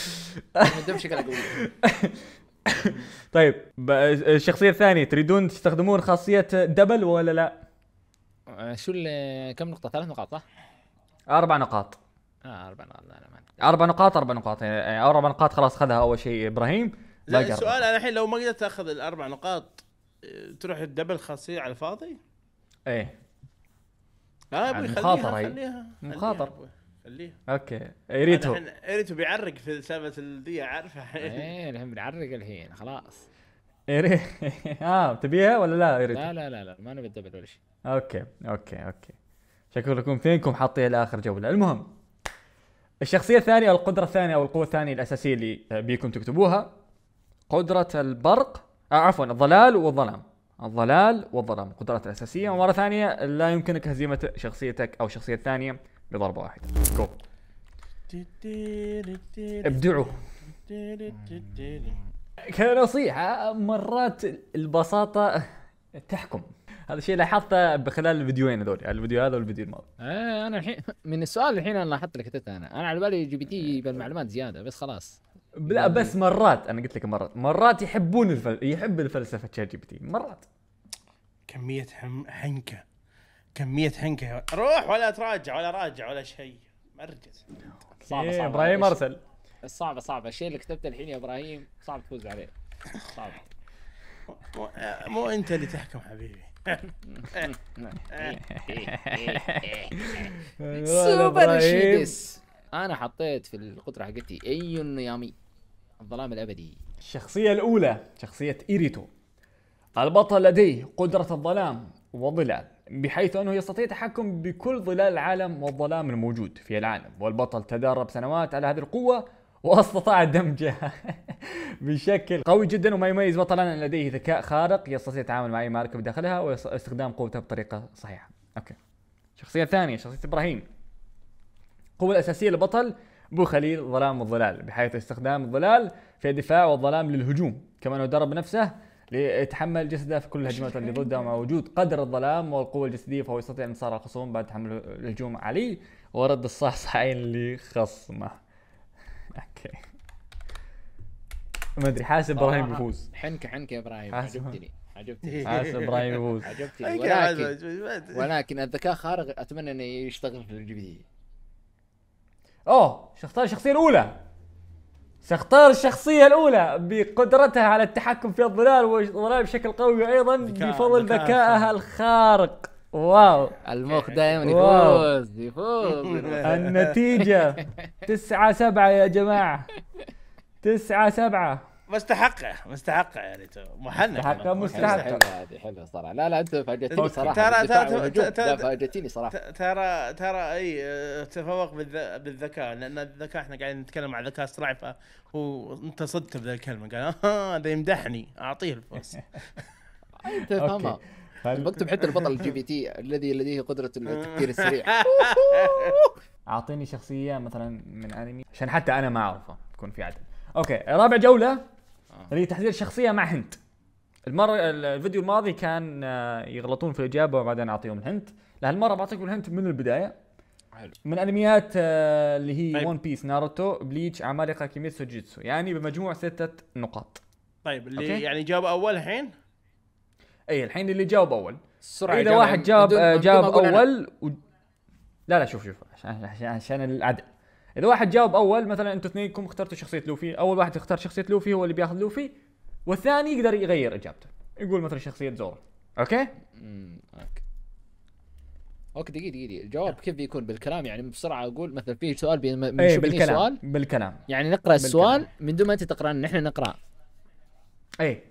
[LAUGHS] قوي [LAUGHS] طيب الشخصيه الثانيه تريدون تستخدمون خاصيه دبل ولا لا؟ آه، شو اللي كم نقطه ثلاث نقاط صح؟ اربع نقاط اه اربع نقاط لا لا ما اربع نقاط اربع نقاط يعني اربع نقاط خلاص خذها اول شيء ابراهيم لا السؤال انا الحين لو ما قدرت اخذ الاربع نقاط تروح الدبل خاصيه على الفاضي؟ ايه لا يا يعني ابوي خليها مخاطر خليها مخاطر اللي اوكي ايريتو ايريتو بيعرق في سالفه الدية عارفه ايه الحين بنعرق الحين خلاص ايري [LAUGHS] اه تبيها ولا لا ايريتو؟ لا لا لا لا ما نبي الدبل ولا شيء اوكي اوكي اوكي شكلكم فينكم حاطين لاخر جوله المهم الشخصيه الثانيه او القدره الثانيه او القوه الثانيه الاساسيه اللي بيكم تكتبوها قدره البرق آه عفوا الظلال والظلام الظلال والظلام القدرات الاساسيه ومره ثانيه لا يمكنك هزيمه شخصيتك او الشخصيه الثانيه بضربه واحده جو ابدعوا كنصيحه مرات البساطه تحكم هذا الشيء لاحظته بخلال الفيديوين هذول الفيديو هذا والفيديو الماضي ايه انا الحين من السؤال الحين انا لاحظت لك كتبته انا انا على بالي جي بي تي بالمعلومات المعلومات زياده بس خلاص لا بس مرات انا قلت لك مرات مرات يحبون الفل... يحب الفلسفه تشات جي بي تي مرات كميه حنكة كميه حنكه روح ولا تراجع ولا راجع ولا شيء مركز صعبه إيه، صعبه ابراهيم ارسل صعبه صعبه الشيء اللي كتبته الحين يا ابراهيم صعب تفوز عليه صعب مو, مو انت اللي تحكم حبيبي سوبر شيدس انا حطيت في القدره حقتي اي نيامي الظلام الابدي الشخصيه الاولى شخصيه ايريتو البطل لديه قدره الظلام وظلال بحيث أنه يستطيع التحكم بكل ظلال العالم والظلام الموجود في العالم والبطل تدرب سنوات على هذه القوة واستطاع دمجها [LAUGHS] بشكل قوي جدا وما يميز بطلنا ان لديه ذكاء خارق يستطيع التعامل مع اي معركه بداخلها واستخدام قوته بطريقه صحيحه. اوكي. شخصيه ثانيه شخصيه ابراهيم. القوه الاساسيه للبطل بو خليل ظلام الظلال بحيث استخدام الظلال في الدفاع والظلام للهجوم، كما انه درب نفسه ليتحمل جسده في كل الهجمات اللي ضده مع وجود قدر الظلام والقوة الجسدية فهو يستطيع انتصار الخصوم بعد تحمل الهجوم عليه ورد الصحصحين لخصمه اوكي ما ادري حاسب ابراهيم يفوز حنكة حنكة يا ابراهيم عجبتني عجبتني [LAUGHS] حاسب ابراهيم يفوز عجبتني ولكن ولكن الذكاء خارق اتمنى انه يشتغل في الجي بي اوه شخصيه الشخصيه الاولى سختار الشخصية الأولى بقدرتها على التحكم في الظلال والظلال بشكل قوي أيضا بفضل ذكائها الخارق واو المخ دائما يفوز يفوز [LAUGHS] النتيجة [LAUGHS] تسعة سبعة يا جماعة تسعة سبعة مستحقه مستحقه يعني محنك مستحقه مستحقه هذه حلوه صراحه لا لا انت فاجئتني صراحه ترى ترى ترى صراحه ترى ترى اي تفوق بالذكاء لان الذكاء احنا قاعدين نتكلم عن ذكاء اصطناعي فهو انت صدت بذا الكلمه قال اه هذا يمدحني اعطيه الفرصه [LAUGHS] آه، انت فاهمها بكتب حتى البطل الجي بي تي الذي لديه قدره [LAUGHS] التفكير السريع [LAUGHS] اعطيني شخصيه مثلا من انمي عشان حتى انا ما اعرفه يكون في عدل اوكي رابع جوله آه. اللي يعني تحذير شخصيه مع هند المره الفيديو الماضي كان آه، يغلطون في الاجابه وبعدين اعطيهم الهند لا هالمره بعطيكم الهند من البدايه حلو من انميات آه، اللي هي طيب. ون بيس ناروتو بليتش عمالقه كيميتسو جيتسو يعني بمجموع ستة نقاط طيب اللي أوكي. يعني جاوب اول الحين اي الحين اللي جاوب اول السرعه اذا واحد جاوب آه، جاوب اول و... لا لا شوف شوف عشان عشان, عشان العدل اذا واحد جاوب اول مثلا انتوا اثنينكم اخترتوا شخصيه لوفي اول واحد يختار شخصيه لوفي هو اللي بياخذ لوفي والثاني يقدر يغير اجابته يقول مثلا شخصيه زورو اوكي اوكي اوكي دقيقه دقيقه الجواب كيف بيكون بالكلام يعني بسرعه اقول مثلا في سؤال بين إيه، بالكلام سؤال بالكلام يعني نقرا السؤال من دون ما انت تقرا نحن نقرا ايه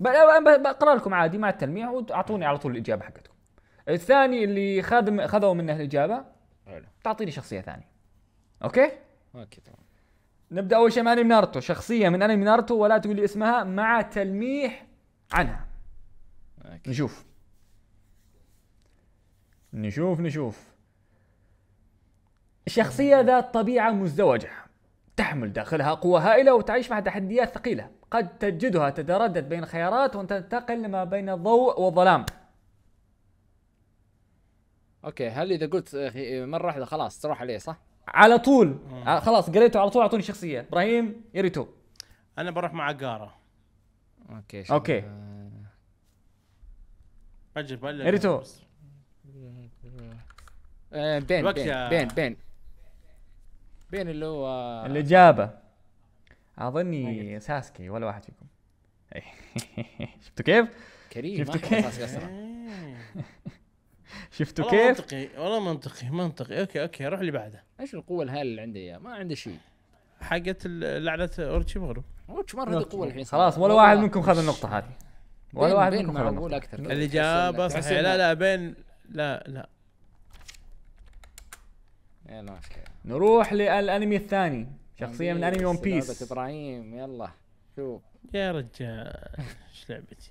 بقرا لكم عادي مع التلميع واعطوني على طول الاجابه حقتكم الثاني اللي خادم خذوا منه الاجابه تعطيني شخصيه ثانيه اوكي اوكي تمام نبدا اول شيء انمي ناروتو شخصيه من انمي ناروتو ولا تقول لي اسمها مع تلميح عنها أوكي. نشوف نشوف نشوف شخصيه ذات طبيعه مزدوجه تحمل داخلها قوة هائلة وتعيش مع تحديات ثقيلة قد تجدها تتردد بين خيارات وتنتقل ما بين الضوء والظلام اوكي هل اذا قلت مرة واحدة خلاص تروح عليه صح؟ على طول آه، خلاص قريته على طول اعطوني شخصيه ابراهيم يريتو انا بروح مع جارا اوكي شكرا. اوكي اجل يريتو آه، بين بين بين بين بين اللي هو الاجابه اظني ساسكي ولا واحد فيكم [LAUGHS] شفتوا كيف؟ كريم شفتوا كيف؟ [LAUGHS] شفتوا كيف؟ والله منطقي والله منطقي منطقي اوكي اوكي روح اللي بعده ايش القوه الهائله اللي عنده اياها؟ ما عنده شيء حقت لعنه اورتشي اورتشيمارو عنده قوه الحين خلاص ولا واحد منكم خذ النقطه هذه ولا واحد منكم خذ النقطه اكثر جابه صحيح لا لا بين لا لا يلا مشكله نروح للانمي الثاني شخصيه من انمي ون بيس ابراهيم يلا شوف يا رجال ايش لعبتي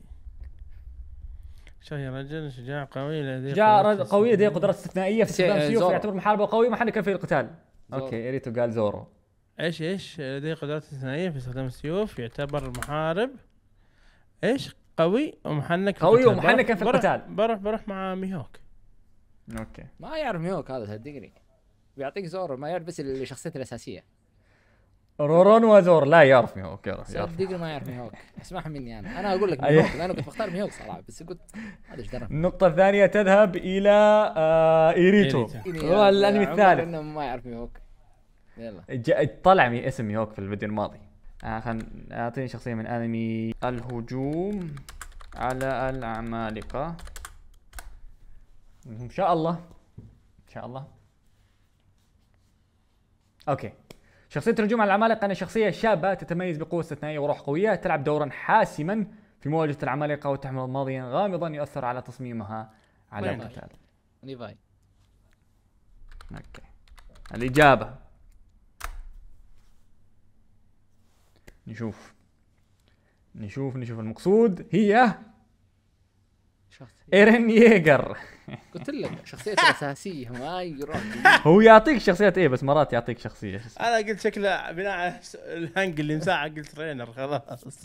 شيء رجل شجاع قوي لديه شجاع قوي, قوي لديه قدرات استثنائيه في استخدام سيوف يعتبر محاربه قوي ما حد كان في القتال زورو. اوكي يا ريته قال زورو ايش ايش لديه قدرات استثنائيه في استخدام السيوف يعتبر محارب ايش قوي ومحنك قوي ومحنك في القتال بروح بروح مع ميهوك اوكي ما يعرف ميهوك هذا صدقني بيعطيك زورو ما يعرف بس الشخصيات الاساسيه رورون وازور لا يعرف ميهوك يعرف يعرف صدقني ما يعرف ميهوك اسمعها مني انا انا اقول لك [LAUGHS] ميهوك انا كنت بختار ميهوك صراحه بس قلت هذا ايش درى النقطه الثانيه تذهب الى آه ايريتو هو الانمي الثالث انه ما يعرف ميهوك يلا طلع مي اسم ميهوك في الفيديو الماضي آه خل اعطيني شخصيه من انمي الهجوم على العمالقه ان شاء الله ان شاء الله اوكي شخصية الهجوم على العمالقة أنا شخصية شابة تتميز بقوة استثنائية وروح قوية تلعب دورا حاسما في مواجهة العمالقة وتحمل ماضيا غامضا يؤثر على تصميمها على القتال ليفاي اوكي الإجابة نشوف نشوف نشوف المقصود هي شخصية ايرن ييجر قلت لك شخصيته [LAUGHS] اساسيه ما يروح هو يعطيك شخصيات ايه بس مرات يعطيك شخصيه انا قلت شكله بناء على الهنج اللي مساعه قلت رينر خلاص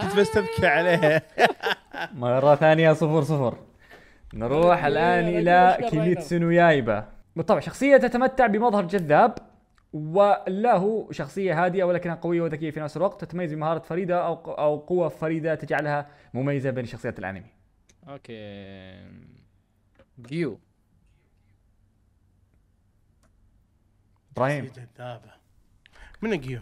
كنت [LAUGHS] بس تبكي عليها [LAUGHS] مره ثانيه صفر صفر نروح الان الى كيميتسو نويايبا يايبا بالطبع شخصيه تتمتع بمظهر جذاب وله شخصية هادئة ولكنها قوية وذكية في نفس الوقت تتميز بمهارة فريدة أو أو قوة فريدة تجعلها مميزة بين شخصيات الأنمي. أوكي. جيو. إبراهيم. جذابة. من جيو؟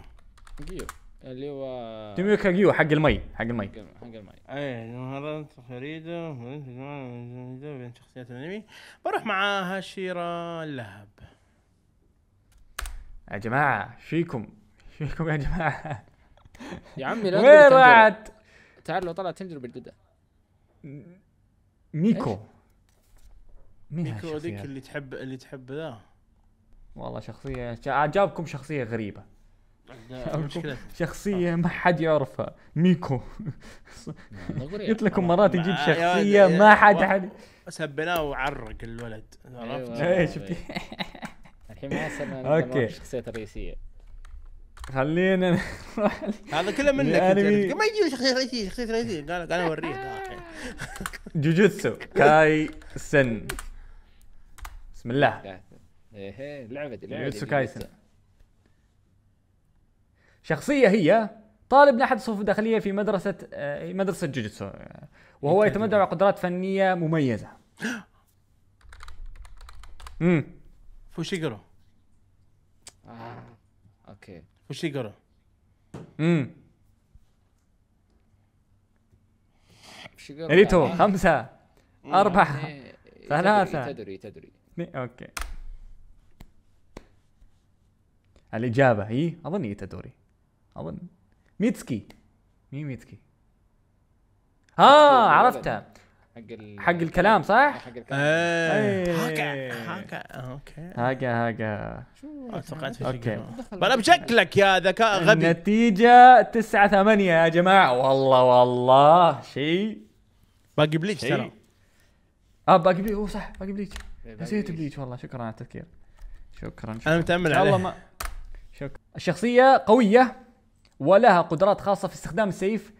جيو اللي هو تيميوكا جيو حق المي حق المي حق المي اي مهارات فريدة بين شخصيات الأنمي بروح مع هاشيرا اللهب. يا جماعه فيكم فيكم يا جماعه يا عمي لا وين راحت تعال لو طلع تنجر بالقدا ميكو ميكو ذيك اللي تحب اللي تحب ذا والله شخصية جابكم شخصية غريبة شخصية ما حد يعرفها ميكو قلت لكم مرات يجيب شخصية ما حد حد سبناه وعرق الولد عرفت؟ ايه شفتي أيوة، أيوة، أيوة. [LAUGHS] حماسه [LAUGHS] اوكي الشخصيات الرئيسيه خلينا [LAUGHS] نروح هذا كله منك الانمي يعني ما يجي شخصيه رئيسيه شخصيه رئيسيه قال انا اوريك [LAUGHS] جوجوتسو كاي سن بسم الله ايه لعبه لعبه جوجوتسو كاي سن شخصيه هي طالب لاحد الصفوف الداخليه في مدرسه آه، مدرسه جوجوتسو وهو يتمتع بقدرات فنيه مميزه امم [GASPS] فوشيجرو اوكي وش يقرا؟ امم وش يقرا؟ يعني خمسه يعني اربعه ثلاثه تدري تدري اوكي الإجابة هي إيه؟ أظن هي إيه تدوري أظن ميتسكي مين ميتسكي؟ ها آه عرفتها حق حق الكلام صح؟ آه، حق الكلام هاكا إيه. هاكا اوكي هاكا هاكا توقعت في اوكي بلا بشكلك يا ذكاء غبي النتيجة 9 8 يا جماعة والله والله شيء باقي بليتش ترى اه باقي بليتش اوه صح باقي بليتش إيه، نسيت بليتش والله شكرا على التذكير شكرا شكرا انا متامل عليه ما... شكرا الشخصية قوية ولها قدرات خاصة في استخدام السيف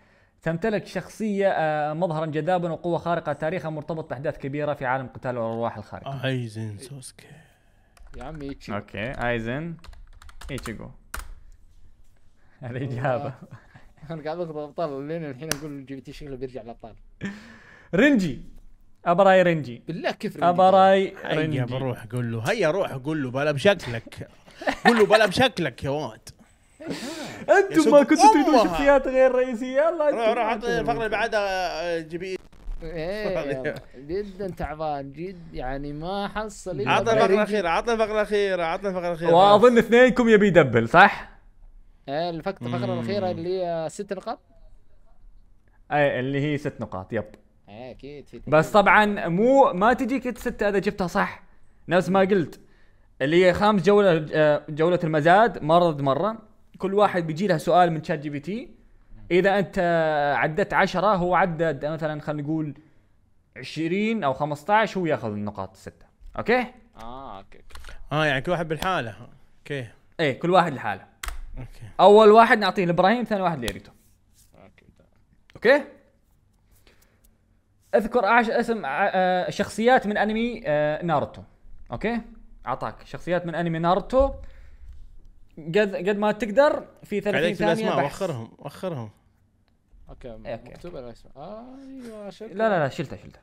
تمتلك شخصية آه، مظهرا جذابا وقوة خارقة تاريخها مرتبط بأحداث كبيرة في عالم قتال الأرواح الخارقة ايزن سوسكي يا عمي إيتشيغو اوكي ايزن إيتشيغو الإجابة [LAUGHS] أنا قاعد أخذ أبطال لين الحين أقول جي بي تي شكله بيرجع الأبطال رنجي أبراي رنجي بالله كيف رنجي أبراي رنجي هيا بروح قول له هيا روح قول له بلا بشكلك قول له بلا بشكلك يا واد آه. انتم ما كنتوا تريدون شخصيات غير رئيسيه الله روح روح حط الفقره اللي بعدها آه، جي ايه جدا تعبان جد يعني ما حصل عطنا الفقره الاخيره عطنا الفقره الاخيره عطنا الفقره الاخيره واظن اثنينكم يبي يدبل صح؟ ايه الفقره الاخيره اللي هي ست نقاط ايه اللي هي ست نقاط يب ايه اكيد بس طبعا مو ما تجيك ستة اذا جبتها صح نفس ما قلت اللي هي خامس جولة آه، جولة المزاد مرض مرة كل واحد بيجي لها سؤال من شات جي بي تي اذا انت عدت عشرة هو عدد مثلا خلينا نقول 20 او 15 هو ياخذ النقاط السته اوكي اه اوكي اه يعني كل واحد بالحاله اوكي ايه كل واحد لحاله اوكي اول واحد نعطيه لابراهيم ثاني واحد ليريتو اوكي اوكي اذكر عش... اسم آه، آه، شخصيات من انمي آه، ناروتو اوكي اعطاك شخصيات من انمي ناروتو قد قد ما تقدر في 30 ثانيه بس وخرهم وخرهم اوكي مكتوب إيه، مكتوب الاسماء ايوه شلته لا لا لا شلته شلته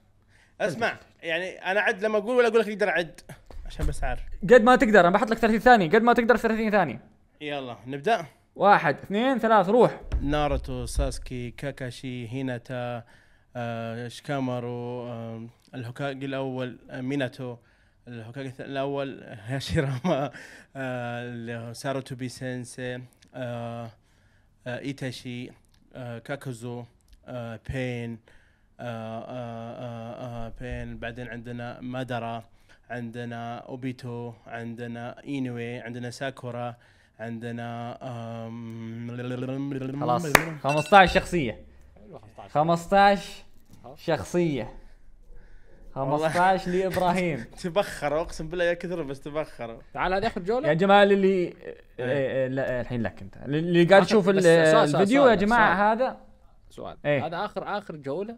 اسمع يعني انا عد لما اقول ولا اقول لك اقدر اعد عشان بس عارف قد ما تقدر انا بحط لك 30 ثانيه قد ما تقدر 30 ثانيه يلا نبدا واحد اثنين ثلاث روح ناروتو ساسكي كاكاشي هيناتا آه شكامارو آه الهوكاجي الاول آه ميناتو الهوكاجي الاول [LAUGHS] هاشيراما اللي آه، هو سارو توبي سensei آه، آه، ايتاشي كاكوزو بين بين بعدين عندنا مادارا عندنا اوبيتو عندنا اينوي عندنا ساكورا عندنا خلاص 15 شخصيه 15 شخصيه 15 لابراهيم [LAUGHS] تبخروا اقسم بالله يا كثر بس تبخروا تعال هذه اخر جوله يا جماعه اللي إيه. إيه، إيه، الحين لك انت اللي قاعد تشوف الفيديو يا جماعه هذا سؤال هذا اخر اخر جوله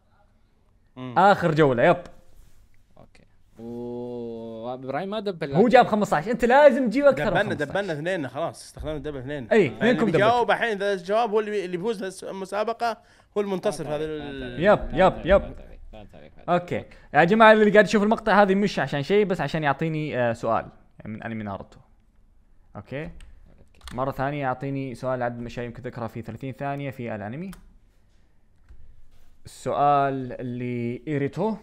اخر جوله يب اوكي وابراهيم ما دبل هو جاب 15 انت لازم تجيب اكثر دبلنا دبلنا اثنين خلاص استخدمنا دبل اثنين اي منكم دبل جاوب الحين اذا الجواب هو اللي بيفوز المسابقه هو المنتصر هذا يب يب يب فهمت عليك اوكي يا جماعه اللي قاعد يشوف المقطع هذه مش عشان شيء بس عشان يعطيني آه، سؤال يعني من انمي ناروتو اوكي مرة ثانية يعطيني سؤال عدد مشاهير يمكن ذكرها في 30 ثانية في الانمي السؤال اللي ايريتو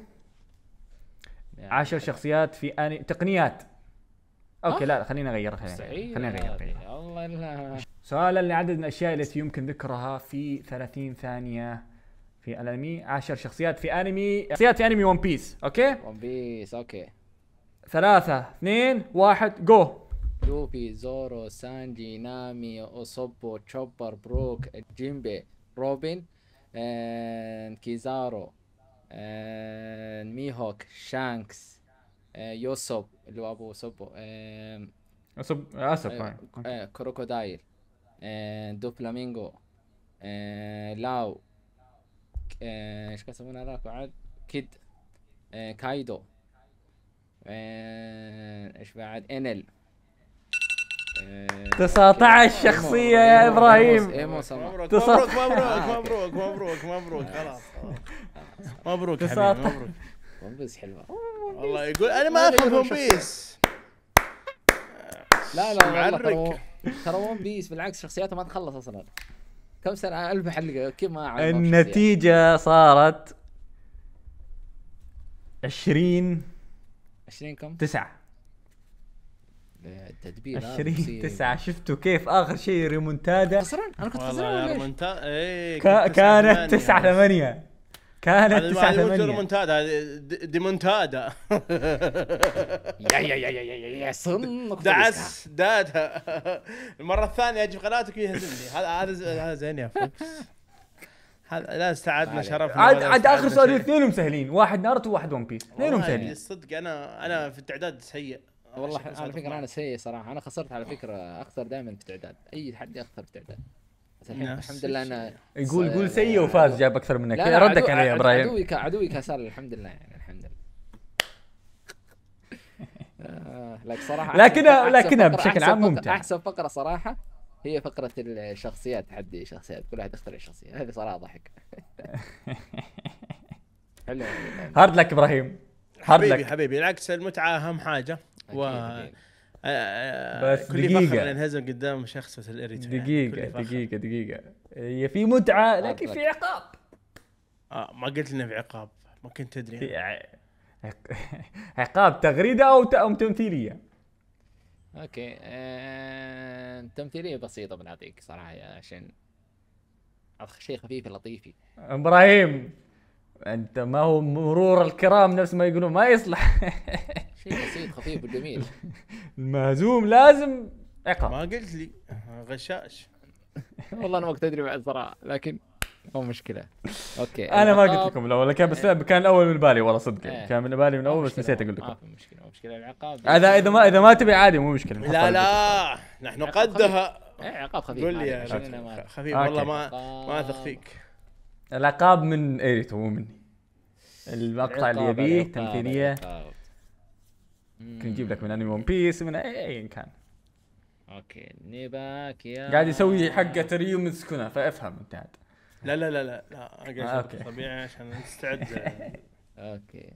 عشر شخصيات في أني... تقنيات اوكي لا خلينا نغير خلينا خلينا نغير والله سؤال اللي عدد الاشياء التي يمكن ذكرها في 30 ثانية في انمي عشر شخصيات في انمي شخصيات في انمي ون بيس اوكي ون بيس اوكي ثلاثة اثنين واحد جو لوفي زورو ساندي نامي اوسوبو تشوبر بروك جيمبي روبن كيزارو ميهوك شانكس يوسوب اللي هو ابو سوبو اسب اسف كروكودايل دوفلامينجو لاو ايش آه، كان يسمون هذاك بعد كيد آه، كايدو آه، ايش بعد انل 19 شخصية يا ابراهيم مبروك مبروك مبروك مبروك مبروك خلاص مبروك حبيبي مبروك ون بيس حلوة والله يقول انا ما افهم ون بيس لا لا ترى ون بيس بالعكس شخصياته ما تخلص اصلا كم سنه الف حلقه كما يعني. النتيجه يعني. صارت عشرين عشرين كم؟ تسعة التدبير آه، عشرين تسعة شفتوا كيف اخر شيء ريمونتادا خسران انا كنت خسران ولا ريمونتا... ايه كانت 9 ثمانية. كانت 9 8 ريمونتادا ديمونتادا [LAUGHS] يا يا يا يا يا يا صن دعس دادها [LAUGHS] المره الثانيه اجي في قناتك يهزمني هذا هذا هذا زين يا فوكس هذا لا استعدنا شرف عاد عاد اخر سؤالين اثنينهم سهلين واحد ناروتو وواحد ون بيس اثنينهم سهلين الصدق يعني انا انا في التعداد سيء والله على فكره انا سيء صراحه انا خسرت على فكره اخسر دائما في التعداد اي تحدي اخسر في التعداد الحين الحمد لله انا يقول قول سيء وفاز جاب اكثر منك لا لا ردك علي يا ابراهيم عدوي عدوي كسر الحمد لله يعني الحمد لله آه، لكن صراحه لكن لكنها بشكل عام ممتع احسن فقره صراحه هي فقرة الشخصيات تحدي شخصيات كل واحد يختار الشخصية هذه صراحة ضحك [LAUGHS] حلو هارد لك ابراهيم هارد حبيبي لك. حبيبي العكس المتعة أهم حاجة و آه، آه، بس كل دقيقة انهزم قدام شخص مثل اريتو يعني، دقيقة يعني دقيقة دقيقة هي في متعة لكن في عقاب آه ما قلت لنا في عقاب ما كنت تدري في يعني. [LAUGHS] عقاب تغريدة او تمثيلية اوكي آه... تمثيلية بسيطة بنعطيك صراحة عشان شيء خفيف لطيفي ابراهيم انت ما هو مرور الكرام نفس ما يقولون ما يصلح [LAUGHS] شيء بسيط خفيف وجميل المهزوم لازم عقاب ما قلت لي غشاش [LAUGHS] والله انا ما كنت ادري بعد صراحه لكن مو مشكله اوكي انا ما قلت لكم الاول كان بس كان الاول من بالي والله صدق ايه. كان من بالي من الاول بس نسيت اقول لكم ما في مشكله مشكله العقاب اذا اذا ما اذا ما تبي عادي مو مشكله لا لا نحن قدها إيه، عقاب خفيف قول لي يا خفيف والله ما ما اثق فيك العقاب من ايريتو مو مني المقطع اللي يبيه تمثيليه اجيب لك من انمي ون بيس من اي كان اوكي نيباك يا قاعد يسوي حق ريو من سكونا فافهم انت عاد لا لا لا لا لا آه، اوكي طبيعي عشان نستعد [LAUGHS] اوكي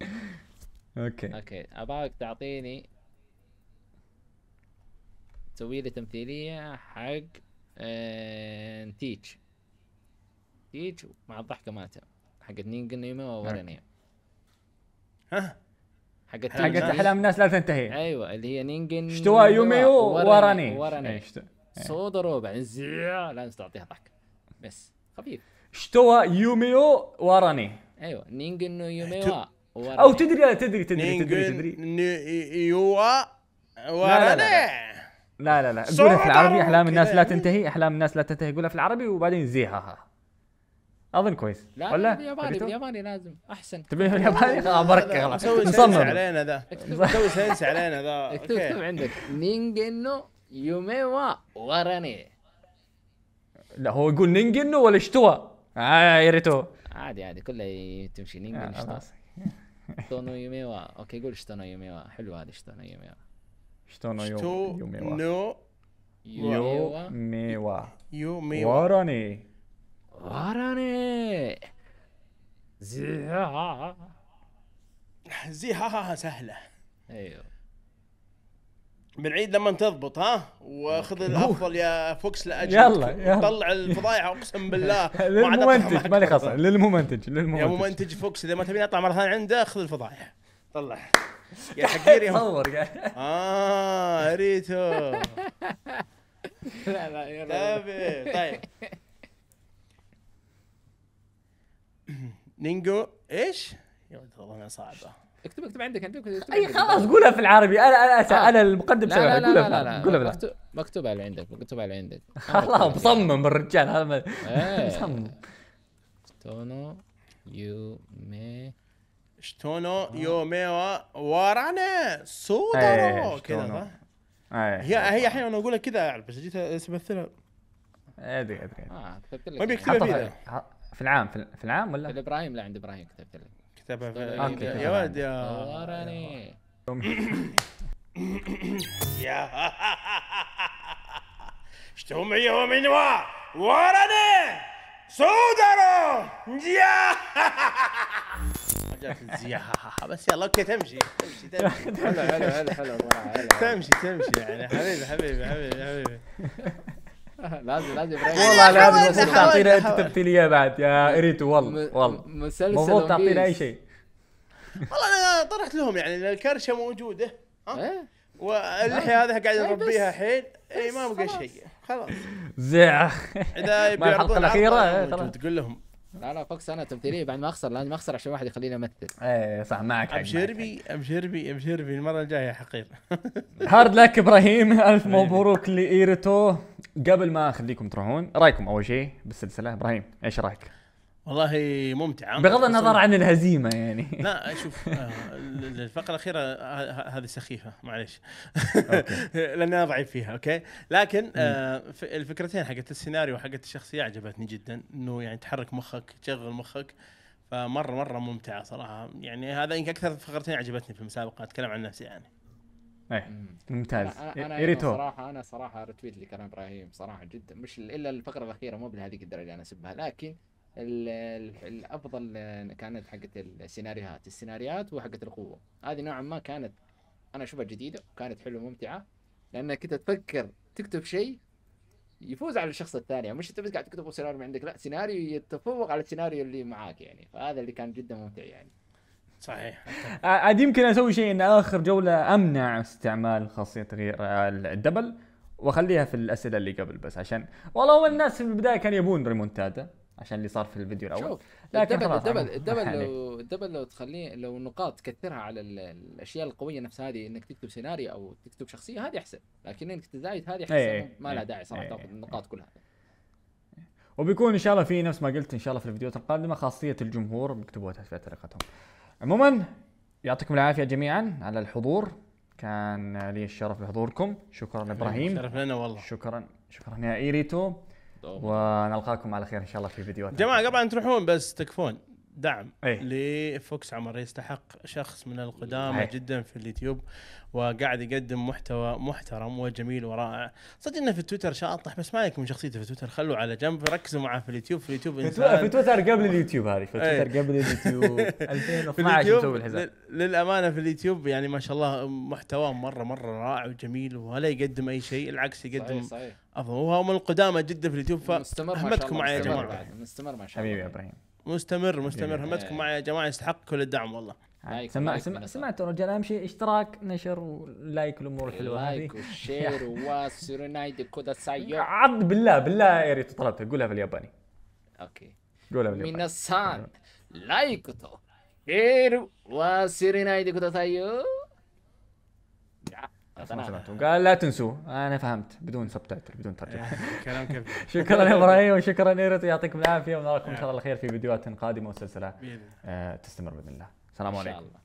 اوكي اوكي ابغاك تعطيني تسوي لي تمثيليه حق تيتش آه، ايج مع الضحكه مالته حقت نينجا نيما ورانيا ها حقت حقت احلام الناس لا تنتهي ايوه اللي هي نينجن شتوا يوميو وراني وراني إيه، إيه. صوت ربع لازم تعطيها ضحك بس خفيف شتوا يوميو وراني ايوه نينجن يوميو وراني او تدري تدري تدري تدري تدري يوا وراني لا لا لا قولها في العربي احلام الناس لا تنتهي احلام الناس لا تنتهي قولها في العربي وبعدين زيها اظن كويس لا ولا الياباني الياباني لازم احسن تبي الياباني آه، خلاص بركه خلاص مصمم علينا ذا مسوي سنس علينا ذا اكتب [LAUGHS] اكتب عندك نينجن نو يومي وا وراني لا هو يقول نينجن نو ولا اشتوى آه يا ريتو عادي عادي كلها تمشي آه، نينجن اشتوى شتونو يومي وا اوكي قول شتونو يومي وا حلوه هذه شتونو يومي وا شتونو يومي وا نو يومي وا يومي وا وراني わらねえ زيها زيها سهلة ايوه بنعيد لما تضبط ها وخذ الافضل يا فوكس لاجل يلا يلا طلع الفضايح اقسم بالله [LAUGHS] للممنتج مالي خاصة للممنتج للممنتج يا ممنتج فوكس اذا ما تبيني اطلع مره ثانيه عنده خذ الفضايح طلع يا حقير تصور اه ريتو [LAUGHS] لا لا يلا طيب نينجو ايش؟ يا ولد والله صعبه اكتب اكتب عندك عندك اي خلاص قولها في العربي انا انا آه. انا المقدم لا لا لا, لا, لا, لا قولها مكتوب مكتوب على عندك مكتوب على عندك [LAUGHS] خلاص مصمم [LAUGHS] الرجال هذا مصمم إيه. شتونو يو مي شتونو يو مي واراني سودارو إيه، كذا إيه. هي هي الحين انا اقولها كذا بس جيت امثلها ادري ادري آه، ما بيكتبها في العام في العام ولا؟ في ابراهيم لا عند ابراهيم كتبت لك كتبها في يا ولد يا وراني يا اشتهوا معي ومن وراني سودرو يا بس يلا اوكي تمشي تمشي حلو حلو حلو حلو تمشي تمشي يعني حبيبي حبيبي حبيبي حبيبي [LAUGHS] لازم لازم والله لازم المفروض تعطينا انت تمثيليه بعد يا ريتو والله والله مسلسل المفروض تعطينا اي شيء والله انا طرحت لهم يعني الكرشه موجوده ها إيه؟ واللحيه إيه. هذه قاعد إيه، نربيها الحين اي ما بقى شيء خلاص زع اذا [LAUGHS] الحلقه الاخيره تقول لهم لا لا فوكس انا تمثيليه بعد ما اخسر لازم اخسر عشان واحد يخليني امثل ايه صح معك ابشر بي ابشر بي ابشر بي المره الجايه حقير هارد [LAUGHS] لك ابراهيم الف مبروك لايرتو قبل ما اخليكم تروحون رايكم اول شيء بالسلسله ابراهيم ايش رايك؟ والله ممتعة بغض النظر عن الهزيمة يعني لا شوف آه، الفقرة الأخيرة آه، هذه سخيفة معلش [LAUGHS] لاني أنا ضعيف فيها أوكي لكن آه، الفكرتين حقت السيناريو وحقت الشخصية عجبتني جدا أنه يعني تحرك مخك تشغل مخك فمرة مرة ممتعة صراحة يعني هذا يمكن أكثر فقرتين عجبتني في المسابقة أتكلم عن نفسي يعني ايه ممتاز يا ريت صراحه انا صراحه رتويت لكلام ابراهيم صراحه جدا مش الا الفقره الاخيره مو بهذيك الدرجه انا اسبها لكن الافضل كانت حقت السيناريوهات السيناريوهات وحقت القوه هذه نوعا ما كانت انا اشوفها جديده وكانت حلوه وممتعه لانك كنت تفكر تكتب شيء يفوز على الشخص الثاني يعني مش انت بس قاعد تكتب سيناريو عندك لا سيناريو يتفوق على السيناريو اللي معاك يعني فهذا اللي كان جدا ممتع يعني صحيح عاد يمكن اسوي شيء ان اخر جوله امنع استعمال خاصيه تغيير الدبل واخليها في الاسئله اللي قبل بس عشان والله الناس في البدايه كانوا يبون ريمونتادا عشان اللي صار في الفيديو الاول شوف لكن الدبل الدبل الدبل لو الدبل لو تخليه لو النقاط تكثرها على الاشياء القويه نفسها هذه انك تكتب سيناريو او تكتب شخصيه هذه احسن لكن انك تزايد هذه احسن ايه, إيه، ما لها إيه، داعي صراحه إيه، تاخذ النقاط كلها وبيكون ان شاء الله في نفس ما قلت ان شاء الله في الفيديوهات القادمه خاصيه الجمهور بيكتبوها تحت في طريقتهم عموما يعطيكم العافيه جميعا على الحضور كان لي الشرف بحضوركم شكرا ابراهيم شرف لنا والله شكرا شكرا يا ايريتو ونلقاكم على خير ان شاء الله في فيديوهات جماعه قبل ان تروحون بس تكفون دعم أيه. لفوكس عمر يستحق شخص من القدامى أيه. جدا في اليوتيوب وقاعد يقدم محتوى محترم وجميل ورائع صدق انه في تويتر شاطح بس ما عليكم من شخصيته في تويتر خلوه على جنب ركزوا معاه في اليوتيوب في اليوتيوب انسان في تويتر قبل اليوتيوب هذه في إيه. تويتر قبل [LAUGHS] اليوتيوب 2012 للامانه في اليوتيوب يعني ما شاء الله محتواه مره مره رائع وجميل ولا يقدم اي شيء العكس يقدم صحيح صحيح افضل وهو من القدامى جدا في اليوتيوب فاحمدكم معي يا جماعه مستمر ما شاء الله حبيبي يا ابراهيم مستمر مستمر إيه. همتكم معي يا جماعه يستحق كل الدعم والله سمع سمع سمعت الرجال اهم شيء اشتراك نشر ولايك والامور إيه، الحلوه هذه لايك وشير [LAUGHS] كودا كوداسايو عض بالله بالله يا ريت طلبتها قولها بالياباني اوكي قولها بالياباني السان لايك تو شير كودا كوداسايو خلاص قال لا تنسوا انا فهمت بدون سبتايتل بدون ترجمه [LAUGHS] يعني كلام كبير [LAUGHS] شكرا ابراهيم وشكرا ايرت يعطيكم العافيه ونراكم ان نعم. شاء الله خير في فيديوهات قادمه وسلسله آه، تستمر باذن الله السلام عليكم